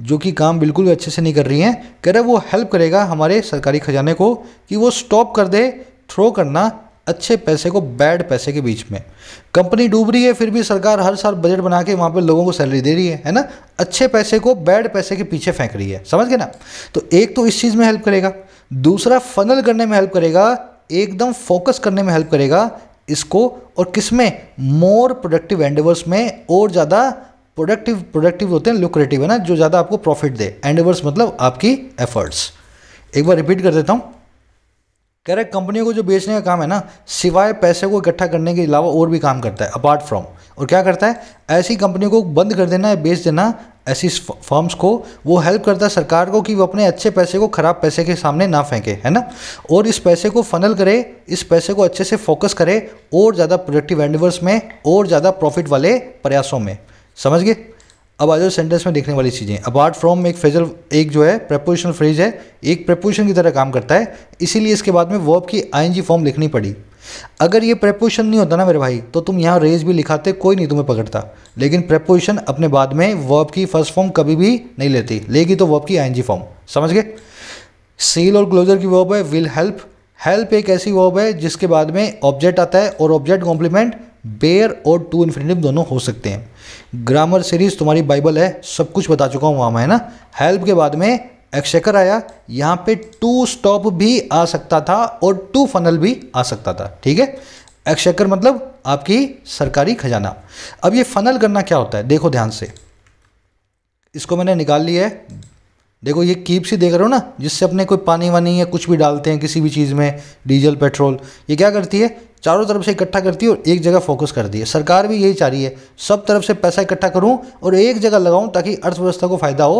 जो कि काम बिल्कुल भी अच्छे से नहीं कर रही हैं कह रहे वो हेल्प करेगा हमारे सरकारी खजाने को कि वो स्टॉप कर दे थ्रो करना अच्छे पैसे को बैड पैसे के बीच में कंपनी डूब रही है फिर भी सरकार हर साल बजट बना के वहाँ पर लोगों को सैलरी दे रही है है ना अच्छे पैसे को बैड पैसे के पीछे फेंक रही है समझ गए ना तो एक तो इस चीज़ में हेल्प करेगा दूसरा फनल करने में हेल्प करेगा एकदम फोकस करने में हेल्प करेगा इसको और किस में मोर प्रोडक्टिव एंडेवर्स में और ज़्यादा प्रोडक्टिव प्रोडक्टिव होते हैं लुक्रेटिव है ना जो ज़्यादा आपको प्रॉफिट दे एंडेवर्स मतलब आपकी एफर्ट्स एक बार रिपीट कर देता हूँ कह रहे कंपनियों को जो बेचने का काम है ना सिवाय पैसे को इकट्ठा करने के अलावा और भी काम करता है अपार्ट फ्रॉम और क्या करता है ऐसी कंपनियों को बंद कर देना या बेच देना ऐसी फर्म्स को वो हेल्प करता है सरकार को कि वो अपने अच्छे पैसे को ख़राब पैसे के सामने ना फेंके है ना और इस पैसे को फनल करे इस पैसे को अच्छे से फोकस करे और ज़्यादा प्रोडक्टिव एंडिवर्स में और ज़्यादा प्रॉफिट वाले प्रयासों में समझ गए अब आ जाओ सेंटेंस में देखने वाली चीज़ें अपार्ट फ्रॉम एक फेजल एक जो है प्रपोजिशनल फ्रेज है एक प्रपोजिशन की तरह काम करता है इसीलिए इसके बाद में वर्ब की आईएनजी फॉर्म लिखनी पड़ी अगर ये प्रपोजिशन नहीं होता ना मेरे भाई तो तुम यहाँ रेज भी लिखाते कोई नहीं तुम्हें पकड़ता लेकिन प्रपोजिशन अपने बाद में वर्ब की फर्स्ट फॉर्म कभी भी नहीं लेती लेगी तो वर्ब की आईएनजी फॉर्म समझ गए सील और क्लोजर की वर्ब है विल हेल्प हेल्प एक ऐसी वर्ब है जिसके बाद में ऑब्जेक्ट आता है और ऑब्जेक्ट कॉम्प्लीमेंट बेयर और टू इन्फिनेटिव दोनों हो सकते हैं ग्रामर सीरीज़ तुम्हारी बाइबल है सब कुछ बता चुका हूँ वहाँ मैं ना हेल्प के बाद में एक्सेकर आया यहाँ पे टू स्टॉप भी आ सकता था और टू फनल भी आ सकता था ठीक है एक्सेकर मतलब आपकी सरकारी खजाना अब ये फनल करना क्या होता है देखो ध्यान से इसको मैंने निकाल लिया है देखो ये कीप सी देख रहे हो ना जिससे अपने कोई पानी वानी या कुछ भी डालते हैं किसी भी चीज़ में डीजल पेट्रोल ये क्या करती है चारों तरफ से इकट्ठा करती है और एक जगह फोकस करती है सरकार भी यही चाह रही है सब तरफ से पैसा इकट्ठा करूं और एक जगह लगाऊं ताकि अर्थव्यवस्था को फ़ायदा हो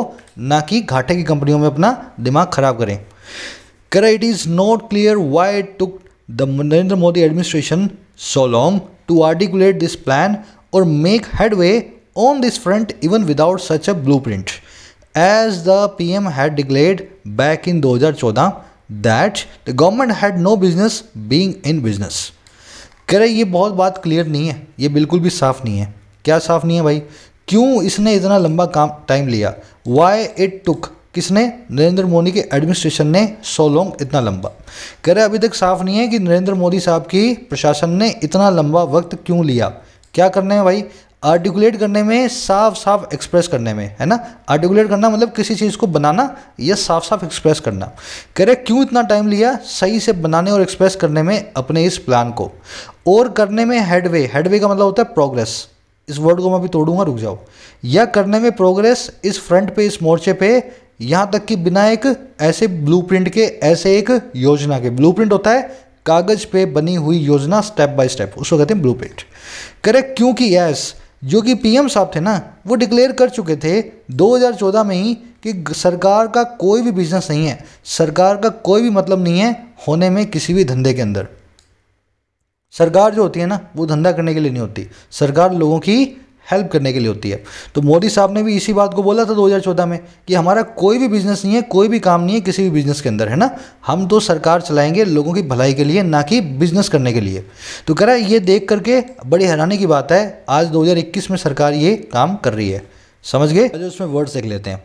ना कि घाटे की कंपनियों में अपना दिमाग खराब करें कर it is not clear why took the Narendra Modi administration so long to articulate this plan और make headway without such a blueprint as the P M had declare back in दो हजार चौदह that the government had no business being in business कह रहे ये बहुत बात clear नहीं है ये बिल्कुल भी साफ नहीं है क्या साफ नहीं है भाई क्यों इसने इतना लंबा काम टाइम लिया वाई इट टुक किसने नरेंद्र मोदी के एडमिनिस्ट्रेशन ने सो लॉन्ग इतना लंबा कह रहे अभी तक साफ नहीं है कि नरेंद्र मोदी साहब की प्रशासन ने इतना लंबा वक्त क्यों लिया क्या करना है भाई आर्टिकुलेट करने में साफ साफ एक्सप्रेस करने में है ना आर्टिकुलेट करना मतलब किसी चीज़ को बनाना या साफ साफ एक्सप्रेस करना कह रहे क्यों इतना टाइम लिया सही से बनाने और एक्सप्रेस करने में अपने इस प्लान को और करने में हेडवे हेडवे का मतलब होता है प्रोग्रेस इस वर्ड को मैं अभी तोड़ूंगा रुक जाओ या करने में प्रोग्रेस इस फ्रंट पे इस मोर्चे पे यहाँ तक कि बिना एक ऐसे ब्लू के ऐसे एक योजना के ब्लू होता है कागज पे बनी हुई योजना स्टेप बाय स्टेप उसको कहते हैं प्रिंट करेक्ट क्योंकि यस जो कि पीएम साहब थे ना वो डिक्लेयर कर चुके थे 2014 में ही कि सरकार का कोई भी बिजनेस नहीं है सरकार का कोई भी मतलब नहीं है होने में किसी भी धंधे के अंदर सरकार जो होती है ना वो धंधा करने के लिए नहीं होती सरकार लोगों की हेल्प करने के लिए होती है तो मोदी साहब ने भी इसी बात को बोला था चौदह में कि हमारा कोई भी बिजनेस नहीं है कोई भी काम नहीं है किसी भी बिजनेस के अंदर है ना हम तो सरकार चलाएंगे लोगों की भलाई के लिए ना कि बिजनेस करने के लिए तो कह रहा है ये देख करके बड़ी हैरानी की बात है आज 2021 में सरकार ये काम कर रही है समझ गए उसमें वर्ड्स देख लेते हैं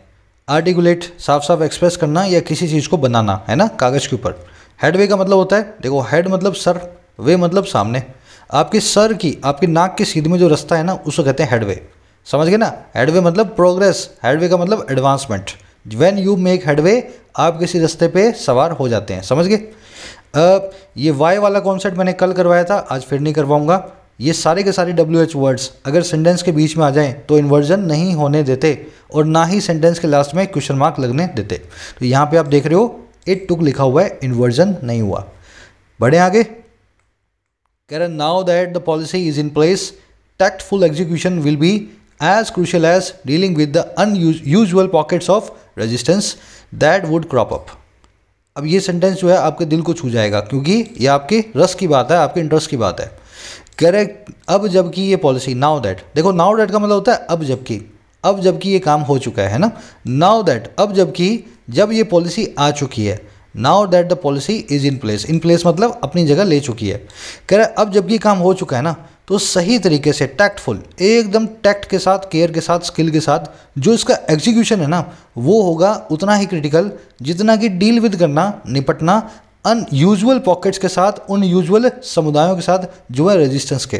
आर्टिकुलेट साफ साफ एक्सप्रेस करना या किसी चीज़ को बनाना है ना कागज़ के ऊपर हेडवे का मतलब होता है देखो हेड मतलब सर वे मतलब सामने आपके सर की आपके नाक के सीध में जो रास्ता है ना उसको कहते हैं हेडवे समझ गए ना हेडवे मतलब प्रोग्रेस हेडवे का मतलब advancement when you make headway आप किसी रास्ते पे सवार हो जाते हैं समझ गए ये वाई वाला कॉन्सेप्ट मैंने कल करवाया था आज फिर नहीं करवाऊंगा ये सारे के सारे डब्ल्यू एच वर्ड्स अगर सेंटेंस के बीच में आ जाएं तो इन्वर्जन नहीं होने देते और ना ही सेंटेंस के लास्ट में क्वेश्चन मार्क लगने देते तो यहाँ पे आप देख रहे हो इट टुक लिखा हुआ है इन्वर्जन नहीं हुआ बढ़े आगे कह रहे now that the policy is in place tactful execution will be as crucial as dealing with the usual pockets of resistance that would crop up अब ये सेंटेंस जो है आपके दिल को छू जाएगा क्योंकि ये आपके रस की बात है आपके इंटरेस्ट की बात है कह रहे अब जबकि ये पॉलिसी नाउ दैट देखो नाउ डैट का मतलब होता है अब जबकि अब जबकि ये काम हो चुका है ना नाउ दैट अब जबकि जब ये पॉलिसी आ चुकी है now that the policy is in place in place मतलब अपनी जगह ले चुकी है कह रहा है अब जबकि काम हो चुका है ना तो सही तरीके से टैक्टफुल एकदम टैक्ट के साथ केयर के साथ स्किल के साथ जो इसका एग्जीक्यूशन है ना वो होगा उतना ही क्रिटिकल जितना कि डील विद करना निपटना अनयूजल पॉकेट्स के साथ उन यूजल समुदायों के साथ जो है रेजिस्टेंस के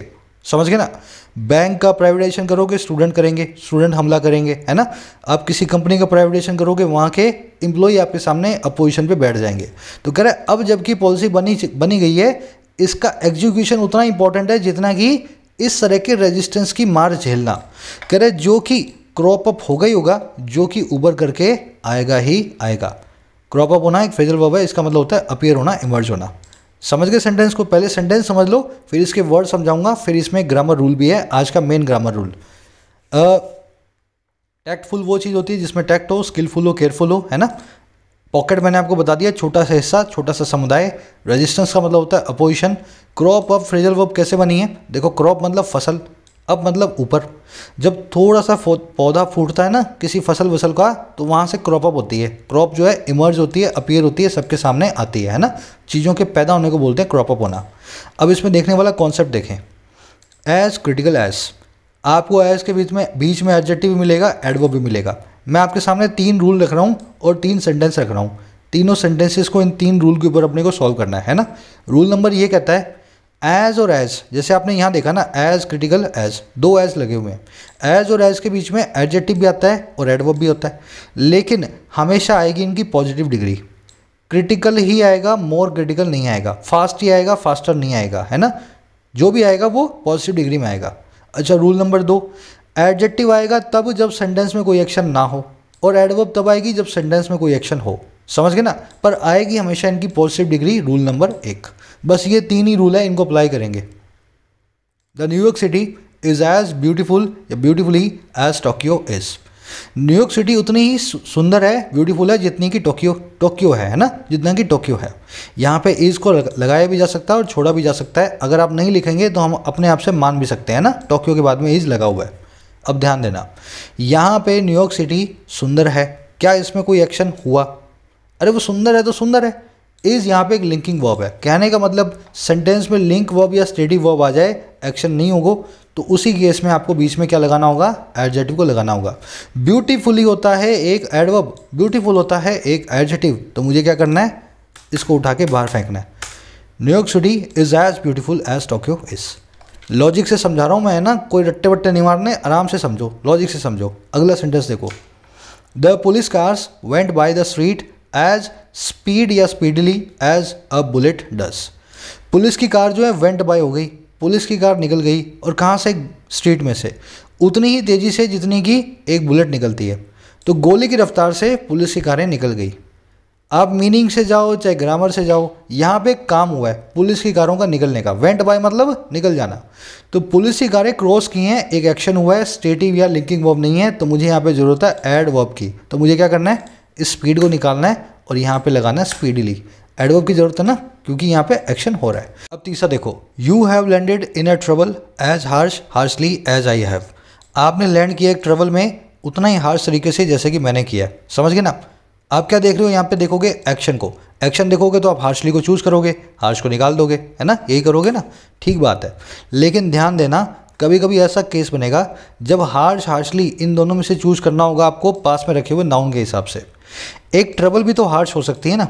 समझ गए ना बैंक का प्राइवेटाइजेशन करोगे स्टूडेंट करेंगे स्टूडेंट हमला करेंगे है ना आप किसी कंपनी का प्राइवेटाइजेशन करोगे वहाँ के इम्प्लॉय आपके सामने अपोजिशन पे बैठ जाएंगे तो कह रहे अब जबकि पॉलिसी बनी बनी गई है इसका एग्जीक्यूशन उतना इंपॉर्टेंट है जितना कि इस तरह के रेजिस्टेंस की मार झेलना कह रहे जो कि क्रॉप अप होगा ही होगा जो कि उबर करके आएगा ही आएगा क्रॉप अप होना एक फेजल वर्ब है इसका मतलब होता है अपियर होना इमर्ज होना समझ गए सेंटेंस को पहले सेंटेंस समझ लो फिर इसके वर्ड समझाऊंगा फिर इसमें ग्रामर रूल भी है आज का मेन ग्रामर रूल टैक्टफुल वो चीज़ होती है जिसमें टैक्ट हो स्किलफुल हो केयरफुल हो है ना पॉकेट मैंने आपको बता दिया छोटा सा हिस्सा छोटा सा समुदाय रेजिस्टेंस का मतलब होता है अपोजिशन क्रॉप अब फ्रेजल वर्ब कैसे बनी है देखो क्रॉप मतलब फसल अब मतलब ऊपर जब थोड़ा सा पौधा फूटता है ना किसी फसल वसल का तो वहाँ से क्रॉप अप होती है क्रॉप जो है इमर्ज होती है अपीयर होती है सबके सामने आती है है ना चीज़ों के पैदा होने को बोलते हैं क्रॉप अप होना अब इसमें देखने वाला कॉन्सेप्ट देखें एज क्रिटिकल एज आपको एज के बीच में बीच में एडजेक्टिव भी मिलेगा एडवो भी मिलेगा मैं आपके सामने तीन रूल रख रहा हूँ और तीन सेंटेंस रख रहा हूँ तीनों सेंटेंसेस को इन तीन रूल के ऊपर अपने को सॉल्व करना है, है ना रूल नंबर ये कहता है एज और एज जैसे आपने यहाँ देखा ना एज क्रिटिकल एज दो एज लगे हुए हैं एज और एज के बीच में एडजेक्टिव भी आता है और एडवर्ब भी होता है लेकिन हमेशा आएगी इनकी पॉजिटिव डिग्री क्रिटिकल ही आएगा मोर क्रिटिकल नहीं आएगा फास्ट ही आएगा फास्टर नहीं आएगा है ना जो भी आएगा वो पॉजिटिव डिग्री में आएगा अच्छा रूल नंबर दो एडजेक्टिव आएगा तब जब सेंटेंस में कोई एक्शन ना हो और एडवर्ब तब आएगी जब सेंटेंस में कोई एक्शन हो समझ गए ना पर आएगी हमेशा इनकी पॉजिटिव डिग्री रूल नंबर एक बस ये तीन ही रूल है इनको अप्लाई करेंगे the New York City is as beautiful या beautifully as Tokyo is New York City उतनी ही सुंदर है ब्यूटीफुल है जितनी कि टोक्यो टोक्यो है ना जितना कि टोक्यो है यहाँ पे इज को लगाया भी जा सकता है और छोड़ा भी जा सकता है अगर आप नहीं लिखेंगे तो हम अपने आप से मान भी सकते हैं ना टोक्यो के बाद में इज लगा हुआ है अब ध्यान देना यहाँ पे न्यूयॉर्क सिटी सुंदर है क्या इसमें कोई एक्शन हुआ अरे वो सुंदर है तो सुंदर है इज़ यहाँ पे एक लिंकिंग वर्ब है कहने का मतलब सेंटेंस में लिंक वर्ब या स्टेडी वर्ब आ जाए एक्शन नहीं होगा तो उसी केस में आपको बीच में क्या लगाना होगा एडजेटिव को लगाना होगा ब्यूटीफुली होता है एक एडवर्ब ब्यूटीफुल होता है एक एडजेटिव तो मुझे क्या करना है इसको उठा के बाहर फेंकना है New York City is as beautiful as Tokyo is logic से समझा रहा हूँ मैं ना कोई रट्टे वट्टे नहीं मारने आराम से समझो लॉजिक से समझो अगला सेंटेंस देखो the police cars went by the street as speed या speedily as a bullet does police की कार जो है वेंट बाय हो गई पुलिस की कार निकल गई और कहाँ से स्ट्रीट में से उतनी ही तेज़ी से जितनी की एक बुलेट निकलती है तो गोली की रफ्तार से पुलिस की कारें निकल गई आप मीनिंग से जाओ चाहे ग्रामर से जाओ यहाँ पे काम हुआ है पुलिस की कारों का निकलने का वेंट बाय मतलब निकल जाना तो पुलिस की कारें क्रॉस की हैं एक एक्शन हुआ है स्टेटिव या लिंकिंग वर्ब नहीं है तो मुझे यहाँ पे ज़रूरत है एड वर्ब की तो मुझे क्या करना है इस स्पीड को निकालना है और यहाँ पे लगाना है स्पीडली एडवर्ब की ज़रूरत है ना क्योंकि यहाँ पे एक्शन हो रहा है अब तीसरा देखो you have landed in a trouble as harsh harshly as I have आपने लैंड किया एक ट्रबल में उतना ही हार्श तरीके से जैसे कि मैंने किया है समझ गए ना आप क्या देख रहे हो यहाँ पे देखोगे एक्शन को एक्शन देखोगे तो आप हार्शली को चूज़ करोगे हार्श को निकाल दोगे है ना यही करोगे ना ठीक बात है लेकिन ध्यान देना कभी कभी ऐसा केस बनेगा जब हार्श हार्शली इन दोनों में से चूज़ करना होगा आपको पास में रखे हुए नाउन के हिसाब से एक ट्रबल भी तो हार्श हो सकती है ना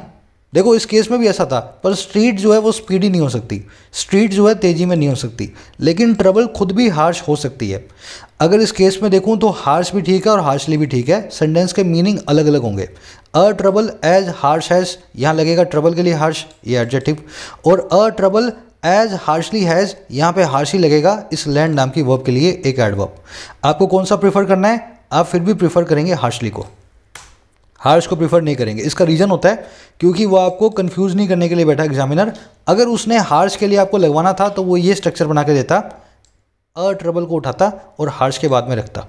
देखो इस केस में भी ऐसा था पर स्ट्रीट जो है वो स्पीडी नहीं हो सकती स्ट्रीट जो है तेज़ी में नहीं हो सकती लेकिन ट्रबल खुद भी हार्श हो सकती है अगर इस केस में देखूँ तो हार्श भी ठीक है और हार्शली भी ठीक है सेंटेंस के मीनिंग अलग अलग होंगे a trouble as harsh has यहाँ लगेगा ट्रबल के लिए हार्श ये एडजेटिव और a trouble as harshly has यहाँ पे हार्शली लगेगा इस लैंड नाम की वर्ब के लिए एक एडवर्ब आपको कौन सा प्रीफर करना है आप फिर भी प्रीफर करेंगे हार्शली को हार्श को प्रीफर नहीं करेंगे इसका रीज़न होता है क्योंकि वो आपको कंफ्यूज नहीं करने के लिए बैठा एग्जामिनर अगर उसने हार्श के लिए आपको लगवाना था तो वो ये स्ट्रक्चर बना के देता अ ट्रबल को उठाता और हार्श के बाद में रखता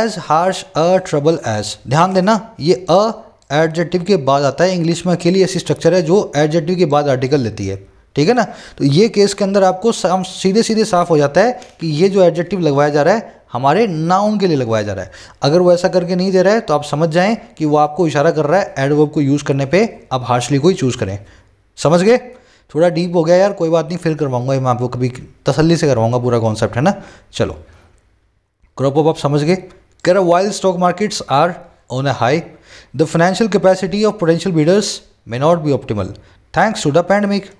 as harsh a trouble as ध्यान देना ये अ एडजेक्टिव के बाद आता है इंग्लिश में अकेली ऐसी स्ट्रक्चर है जो एडजेक्टिव के बाद आर्टिकल लेती है ठीक है ना तो ये केस के अंदर आपको सीधे सीधे साफ हो जाता है कि ये जो एडजेक्टिव लगवाया जा रहा है हमारे नाउन के लिए लगवाया जा रहा है अगर वो ऐसा करके नहीं दे रहा है तो आप समझ जाएं कि वो आपको इशारा कर रहा है एडवर्ब को यूज़ करने पे आप हार्शली को ही चूज़ करें समझ गए थोड़ा डीप हो गया यार कोई बात नहीं फिर करवाऊंगा मैं आपको कभी तसल्ली से करवाऊंगा पूरा कॉन्सेप्ट है ना चलो क्रॉप अप आप समझ गए कर while stock markets are on a high the financial capacity of potential bidders may not be optimal thanks to the pandemic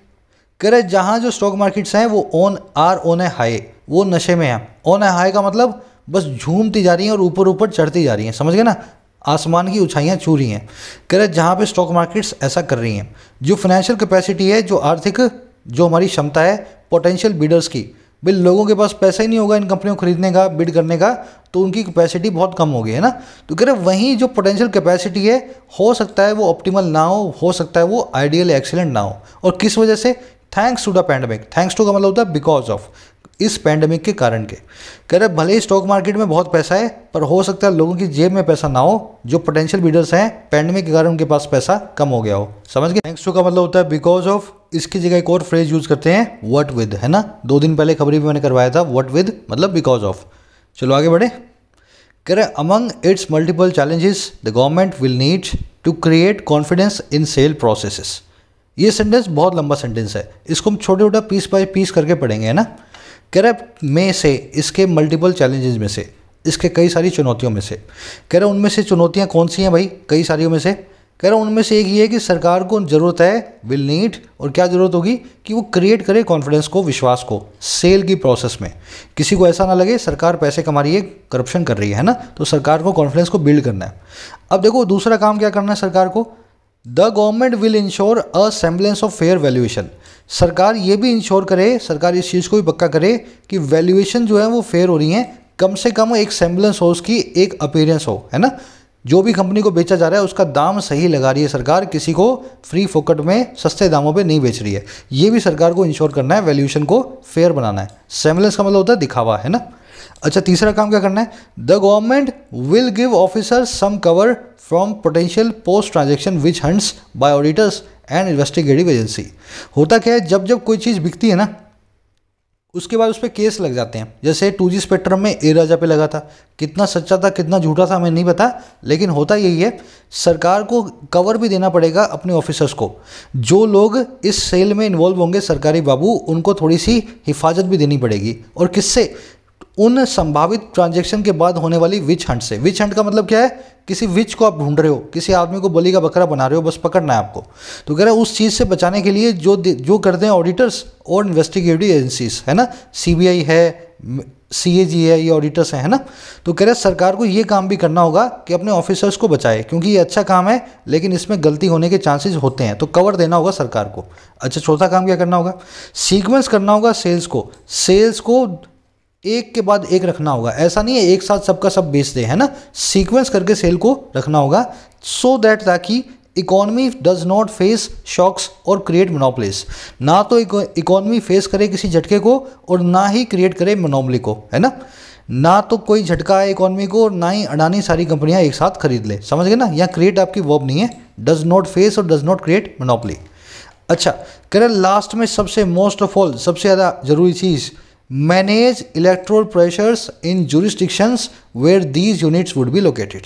कह रहे जहाँ जो स्टॉक मार्केट्स हैं वो on are on a high वो नशे में है ऑन ए हाई का मतलब बस झूमती जा रही हैं और ऊपर ऊपर चढ़ती जा रही हैं समझ गए ना आसमान की ऊंचाइयाँ छू रही हैं कह रहे जहाँ पे स्टॉक मार्केट्स ऐसा कर रही हैं जो फाइनेंशियल कैपेसिटी है जो आर्थिक जो हमारी क्षमता है पोटेंशियल बिडर्स की भाई लोगों के पास पैसा ही नहीं होगा इन कंपनियों को खरीदने का बिड करने का तो उनकी कैपेसिटी बहुत कम हो गई है ना तो कह रहे वहीं जो पोटेंशियल कैपेसिटी है हो सकता है वो ऑप्टिमल ना हो हो सकता है वो आइडियल एक्सीलेंट ना हो और किस वजह से thanks to the pandemic thanks to का मतलब होता है बिकॉज ऑफ इस पैंडमिक के कारण के कह रहे भले ही स्टॉक मार्केट में बहुत पैसा है पर हो सकता है लोगों की जेब में पैसा ना हो जो पोटेंशियल बीडर्स हैं पैंडमिक के कारण उनके पास पैसा कम हो गया हो समझ गए थैंक्स टू का मतलब होता है बिकॉज ऑफ इसकी जगह एक और फ्रेज यूज करते हैं वट विद है ना दो दिन पहले खबरी भी मैंने करवाया था वट विद मतलब बिकॉज ऑफ चलो आगे बढ़े कह रहे among its multiple challenges the government will need to create confidence in sale processes ये सेंटेंस बहुत लंबा सेंटेंस है इसको हम छोटे छोटा पीस बाय पीस करके पढ़ेंगे है ना कह रहे में से इसके मल्टीपल चैलेंजेस में से इसके कई सारी चुनौतियों में से कह रहा उनमें से चुनौतियाँ कौन सी हैं भाई कई सारियों में से कह रहा उनमें से एक ये है कि सरकार को ज़रूरत है विल नीड और क्या ज़रूरत होगी कि वो क्रिएट करे कॉन्फिडेंस को विश्वास को सेल की प्रोसेस में किसी को ऐसा ना लगे सरकार पैसे कमा रही है करप्शन कर रही है ना तो सरकार को कॉन्फिडेंस को बिल्ड करना है अब देखो दूसरा काम क्या करना है सरकार को the government will ensure a semblance of fair valuation सरकार ये भी इंश्योर करे सरकार इस चीज़ को भी पक्का करे कि वैल्यूएशन जो है वो फेयर हो रही है कम से कम एक सेम्बलेंस हो उसकी एक अपेयरेंस हो है ना जो भी कंपनी को बेचा जा रहा है उसका दाम सही लगा रही है सरकार किसी को फ्री फोकट में सस्ते दामों पे नहीं बेच रही है ये भी सरकार को इंश्योर करना है वैल्यूएशन को फेयर बनाना है सेम्बलेंस का मतलब होता है दिखावा है ना अच्छा तीसरा काम क्या करना है the government will give officer some cover from potential post transaction witch hunts by auditors and investigative agency होता क्या है जब जब कोई चीज़ बिकती है ना उसके बाद उस पर केस लग जाते हैं जैसे टू जी स्पेक्ट्रम में ए राजा पे लगा था कितना सच्चा था कितना झूठा था हमें नहीं पता लेकिन होता यही है सरकार को कवर भी देना पड़ेगा अपने ऑफिसर्स को जो लोग इस सेल में इन्वॉल्व होंगे सरकारी बाबू उनको थोड़ी सी हिफाजत भी देनी पड़ेगी और किससे उन संभावित ट्रांजेक्शन के बाद होने वाली विच हंट से विच हंट का मतलब क्या है किसी विच को आप ढूंढ रहे हो किसी आदमी को बलि का बकरा बना रहे हो बस पकड़ना है आपको तो कह रहे हैं उस चीज़ से बचाने के लिए जो जो करते हैं ऑडिटर्स और इन्वेस्टिगेटिव एजेंसीज है ना सीबीआई है सी ए जी है ये ऑडिटर्स हैं है ना तो कह रहे हैं सरकार को ये काम भी करना होगा कि अपने ऑफिसर्स को बचाए क्योंकि ये अच्छा काम है लेकिन इसमें गलती होने के चांसेस होते हैं तो कवर देना होगा सरकार को अच्छा चौथा काम क्या करना होगा सीक्वेंस करना होगा सेल्स को सेल्स को एक के बाद एक रखना होगा ऐसा नहीं है एक साथ सबका सब बेच दे है ना सीक्वेंस करके सेल को रखना होगा सो दैट ताकि economy does not face shocks और क्रिएट मोनोपलीस ना तो इकोनॉमी फेस करे किसी झटके को और ना ही क्रिएट करे मोनोपली को है ना ना तो कोई झटका है इकोनॉमी को और ना ही अडानी सारी कंपनियां एक साथ खरीद ले समझ गए ना यहाँ क्रिएट आपकी वर्ब नहीं है डज नॉट फेस और डज नॉट क्रिएट मोनोपली अच्छा कह रहे लास्ट में सबसे मोस्ट ऑफ ऑल सबसे ज़्यादा जरूरी चीज़ manage electoral pressures in jurisdictions where these units would be located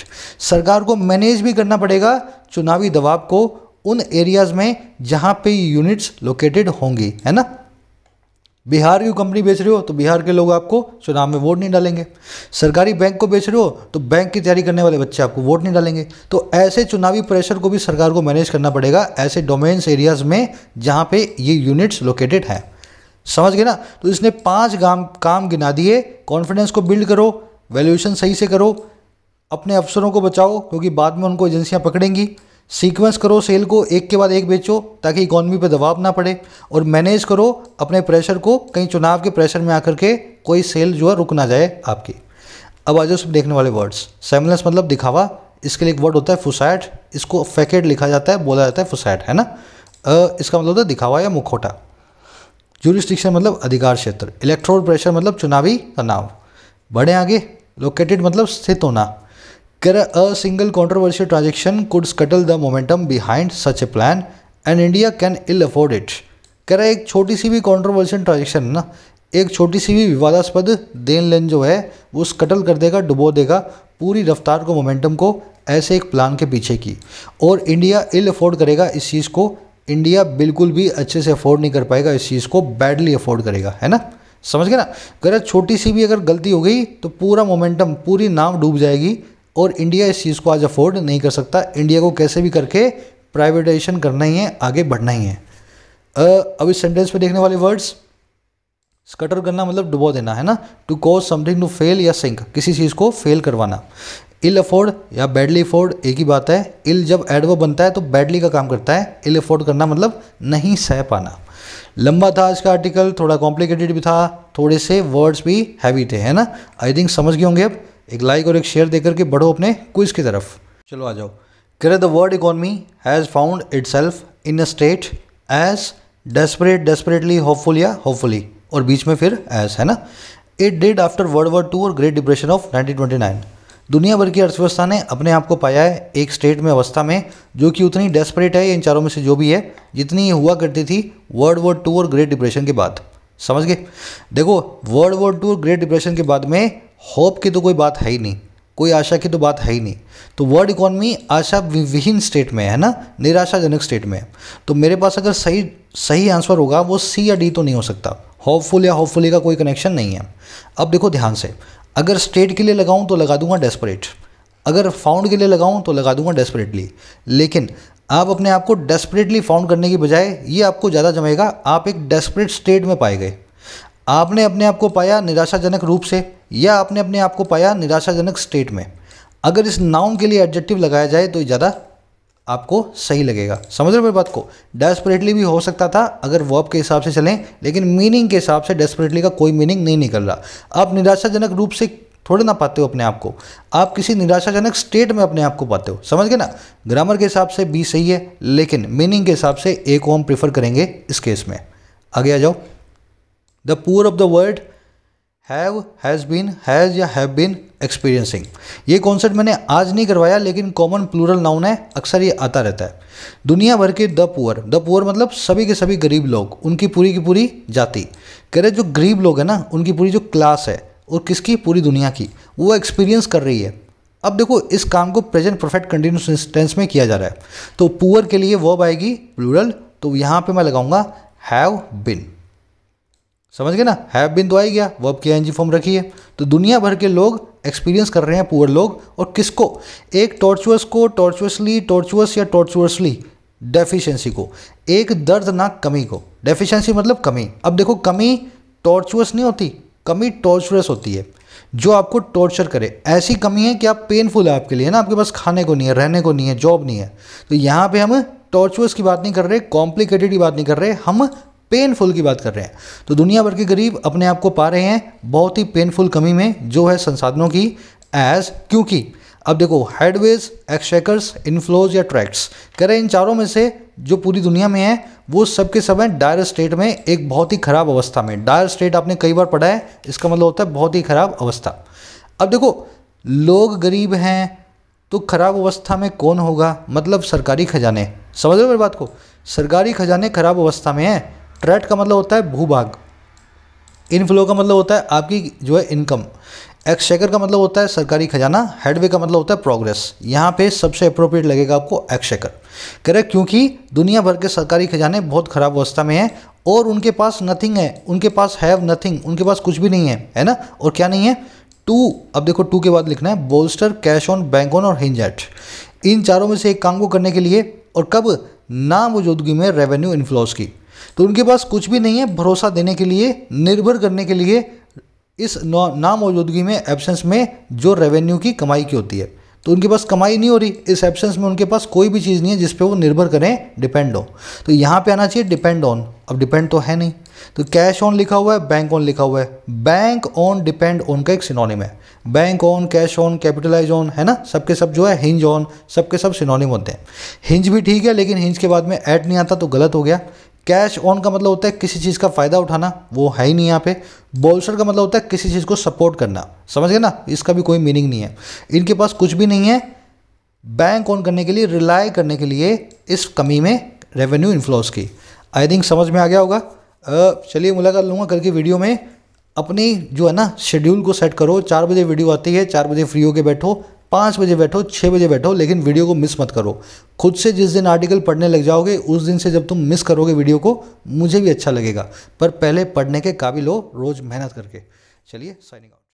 सरकार को मैनेज भी करना पड़ेगा चुनावी दबाव को उन एरियाज में जहाँ पे यूनिट्स लोकेटेड होंगी है ना बिहार की कंपनी बेच रहे हो तो बिहार के लोग आपको चुनाव में वोट नहीं डालेंगे सरकारी बैंक को बेच रहे हो तो बैंक की तैयारी करने वाले बच्चे आपको वोट नहीं डालेंगे तो ऐसे चुनावी प्रेशर को भी सरकार को मैनेज करना पड़ेगा ऐसे डोमेन्स एरियाज में जहाँ पे ये यूनिट्स लोकेटेड हैं समझ गए ना तो इसने पांच काम काम गिना दिए कॉन्फिडेंस को बिल्ड करो वैल्यूएशन सही से करो अपने अफसरों को बचाओ क्योंकि बाद में उनको एजेंसियां पकड़ेंगी सीक्वेंस करो सेल को एक के बाद एक बेचो ताकि इकोनॉमी पर दबाव ना पड़े और मैनेज करो अपने प्रेशर को कहीं चुनाव के प्रेशर में आकर के कोई सेल जो है रुक ना जाए आपकी अब आ जाओ सब देखने वाले वर्ड्स सेमलेंस मतलब दिखावा इसके लिए एक वर्ड होता है फुसैट इसको फैकेट लिखा जाता है बोला जाता है फुसैट है ना इसका मतलब होता है दिखावा या मुखोटा जुरिस्टिक्शन मतलब अधिकार क्षेत्र इलेक्ट्रोल प्रेशर मतलब चुनावी तनाव बढ़े आगे लोकेटेड मतलब स्थित होना कर a single controversial transaction could scuttle the momentum behind such a plan and India can ill afford it कह एक छोटी सी भी कॉन्ट्रोवर्शियल ट्रांजेक्शन ना एक छोटी सी भी विवादास्पद देन लेन जो है वो स्कटल कर देगा डुबो देगा पूरी रफ्तार को मोमेंटम को ऐसे एक प्लान के पीछे की और इंडिया इल अफोर्ड करेगा इस चीज़ को इंडिया बिल्कुल भी अच्छे से अफोर्ड नहीं कर पाएगा इस चीज़ को बैडली अफोर्ड करेगा है ना समझ गए ना अगर छोटी सी भी अगर गलती हो गई तो पूरा मोमेंटम पूरी नाम डूब जाएगी और इंडिया इस चीज़ को आज अफोर्ड नहीं कर सकता इंडिया को कैसे भी करके प्राइवेटाइजेशन करना ही है आगे बढ़ना ही है अब इस सेंटेंस में देखने वाले वर्ड्स स्कटर करना मतलब डुबो देना है ना to cause something to fail या सिंक किसी चीज़ को फेल करवाना इल अफोर्ड या बैडली अफोर्ड एक ही बात है इल जब एडवर्ब बनता है तो बैडली का काम करता है इल अफोर्ड करना मतलब नहीं सह पाना लंबा था आज का आर्टिकल थोड़ा कॉम्प्लिकेटेड भी था थोड़े से वर्ड्स भी हैवी थे है ना आई थिंक समझ गए होंगे अब एक लाइक और एक शेयर देकर के बढ़ो अपने क्विज की तरफ चलो आ जाओ करे the world economy has found itself in a state as desperate desperately hopeful या होपफुली और बीच में फिर एज है ना it did after world war two और ग्रेट डिप्रेशन ऑफ नाइनटीन दुनिया भर की अर्थव्यवस्था ने अपने आप को पाया है एक स्टेट में अवस्था में जो कि उतनी डेस्परेट है इन चारों में से जो भी है जितनी हुआ करती थी वर्ल्ड वॉर टू और ग्रेट डिप्रेशन के बाद समझ गए देखो वर्ल्ड वॉर टू और ग्रेट डिप्रेशन के बाद में होप की तो कोई बात है ही नहीं कोई आशा की तो बात है ही नहीं तो वर्ल्ड इकोनॉमी आशा विहीन स्टेट में है ना निराशाजनक स्टेट में है तो मेरे पास अगर सही सही आंसर होगा वो सी या डी तो नहीं हो सकता होपफुल या होपफुली का कोई कनेक्शन नहीं है अब देखो ध्यान से अगर स्टेट के लिए लगाऊँ तो लगा दूंगा डेस्परेट अगर फाउंड के लिए लगाऊँ तो लगा दूंगा डेस्परेटली लेकिन आप अपने आप को डेस्परेटली फाउंड करने की बजाय ये आपको ज़्यादा जमेगा आप एक डेस्परेट स्टेट में पाए गए आपने अपने आप को पाया निराशाजनक रूप से या आपने अपने आप को पाया निराशाजनक स्टेट में अगर इस नाउन के लिए एडजेक्टिव लगाया जाए तो ज़्यादा आपको सही लगेगा समझ रहे हो बात को डेस्परेटली भी हो सकता था अगर वर्ब के हिसाब से चलें लेकिन मीनिंग के हिसाब से डेस्परेटली का कोई मीनिंग नहीं निकल रहा आप निराशाजनक रूप से थोड़े ना पाते हो अपने आप को आप किसी निराशाजनक स्टेट में अपने आप को पाते हो समझ गए ना ग्रामर के हिसाब से बी सही है लेकिन मीनिंग के हिसाब से ए को हम प्रीफर करेंगे इस केस में आगे आ जाओ the poor of the world have has been has या हैव बीन एक्सपीरियंसिंग ये कॉन्सेप्ट मैंने आज नहीं करवाया लेकिन कॉमन प्लूरल नाउन है अक्सर ये आता रहता है दुनिया भर के द पुअर द पुअर मतलब सभी के सभी गरीब लोग उनकी पूरी की पूरी जाति कह रहे जो गरीब लोग हैं ना उनकी पूरी जो क्लास है और किसकी पूरी दुनिया की वो एक्सपीरियंस कर रही है अब देखो इस काम को प्रेजेंट परफेक्ट कंटिन्यूस टेंस में किया जा रहा है तो पुअर के लिए वर्ब आएगी प्लूरल तो यहाँ पे मैं लगाऊंगा हैव बिन समझ गए ना हैव बिन तो आई गया वर्ब के एनजी फॉर्म रखी है तो दुनिया भर के लोग एक्सपीरियंस कर रहे हैं पुअर लोग और किसको एक टॉर्चुअस को टॉर्चुअसली टॉर्चुअस या टॉर्चुअसली डेफिशिएंसी को एक दर्दनाक कमी को डेफिशिएंसी मतलब कमी अब देखो कमी टॉर्चुअस नहीं होती कमी टॉर्चुअस होती है जो आपको टॉर्चर करे ऐसी कमी है कि आप पेनफुल है आपके लिए ना आपके पास खाने को नहीं है रहने को नहीं है जॉब नहीं है तो यहाँ पे हम टॉर्चुअस की बात नहीं कर रहे कॉम्प्लिकेटेड की बात नहीं कर रहे हम पेनफुल की बात कर रहे हैं तो दुनिया भर के गरीब अपने आप को पा रहे हैं बहुत ही पेनफुल कमी में जो है संसाधनों की एज क्योंकि अब देखो हेडवेज एक्सचेकर्स इनफ्लोज या ट्रैक्ट्स कह रहे हैं इन चारों में से जो पूरी दुनिया में है वो सबके सब हैं डायर स्टेट में एक बहुत ही ख़राब अवस्था में डायर स्टेट आपने कई बार पढ़ा है इसका मतलब होता है बहुत ही ख़राब अवस्था अब देखो लोग गरीब हैं तो खराब अवस्था में कौन होगा मतलब सरकारी खजाने समझ रहे मेरी बात को सरकारी खजाने खराब अवस्था में हैं ट्रैट का मतलब होता है भूभाग इनफ्लो का मतलब होता है आपकी जो है इनकम एक्सचेकर का मतलब होता है सरकारी खजाना हेडवे का मतलब होता है प्रोग्रेस यहाँ पे सबसे अप्रोप्रिएट लगेगा आपको एक्सचेकर करेक्ट क्योंकि दुनिया भर के सरकारी खजाने बहुत ख़राब अवस्था में हैं और उनके पास नथिंग है उनके पास हैव नथिंग उनके पास कुछ भी नहीं है है ना और क्या नहीं है टू अब देखो टू के बाद लिखना है bolster cash on bank on और हिंज इन चारों में से एक काम को करने के लिए और कब ना में रेवेन्यू इन्फ्लोस की तो उनके पास कुछ भी नहीं है भरोसा देने के लिए निर्भर करने के लिए इस नामौजूदगी में एब्सेंस में जो रेवेन्यू की कमाई की होती है तो उनके पास कमाई नहीं हो रही इस एब्सेंस में उनके पास कोई भी चीज़ नहीं है जिस पे वो निर्भर करें डिपेंड हो तो यहाँ पे आना चाहिए डिपेंड ऑन अब डिपेंड तो है नहीं तो कैश ऑन लिखा हुआ है बैंक ऑन लिखा हुआ है बैंक ऑन डिपेंड ऑन का एक सिनोनिम है bank on cash on capitalise on है ना सबके सब जो है हिंज ऑन सबके सब सिनोनिम होते हैं हिंज भी ठीक है लेकिन हिंज के बाद में ऐड नहीं आता तो गलत हो गया कैश ऑन का मतलब होता है किसी चीज़ का फ़ायदा उठाना वो है ही नहीं यहाँ पे बोल्सर का मतलब होता है किसी चीज़ को सपोर्ट करना समझ गए ना इसका भी कोई मीनिंग नहीं है इनके पास कुछ भी नहीं है बैंक ऑन करने के लिए रिलाई करने के लिए इस कमी में रेवेन्यू इन्फ्लोस की आई थिंक समझ में आ गया होगा चलिए मुलाकात लूँगा कल की वीडियो में अपनी जो है ना शेड्यूल को सेट करो चार बजे वीडियो आती है चार बजे फ्री होके बैठो पाँच बजे बैठो छः बजे बैठो लेकिन वीडियो को मिस मत करो खुद से जिस दिन आर्टिकल पढ़ने लग जाओगे उस दिन से जब तुम मिस करोगे वीडियो को मुझे भी अच्छा लगेगा पर पहले पढ़ने के काबिल हो रोज़ मेहनत करके चलिए साइनिंग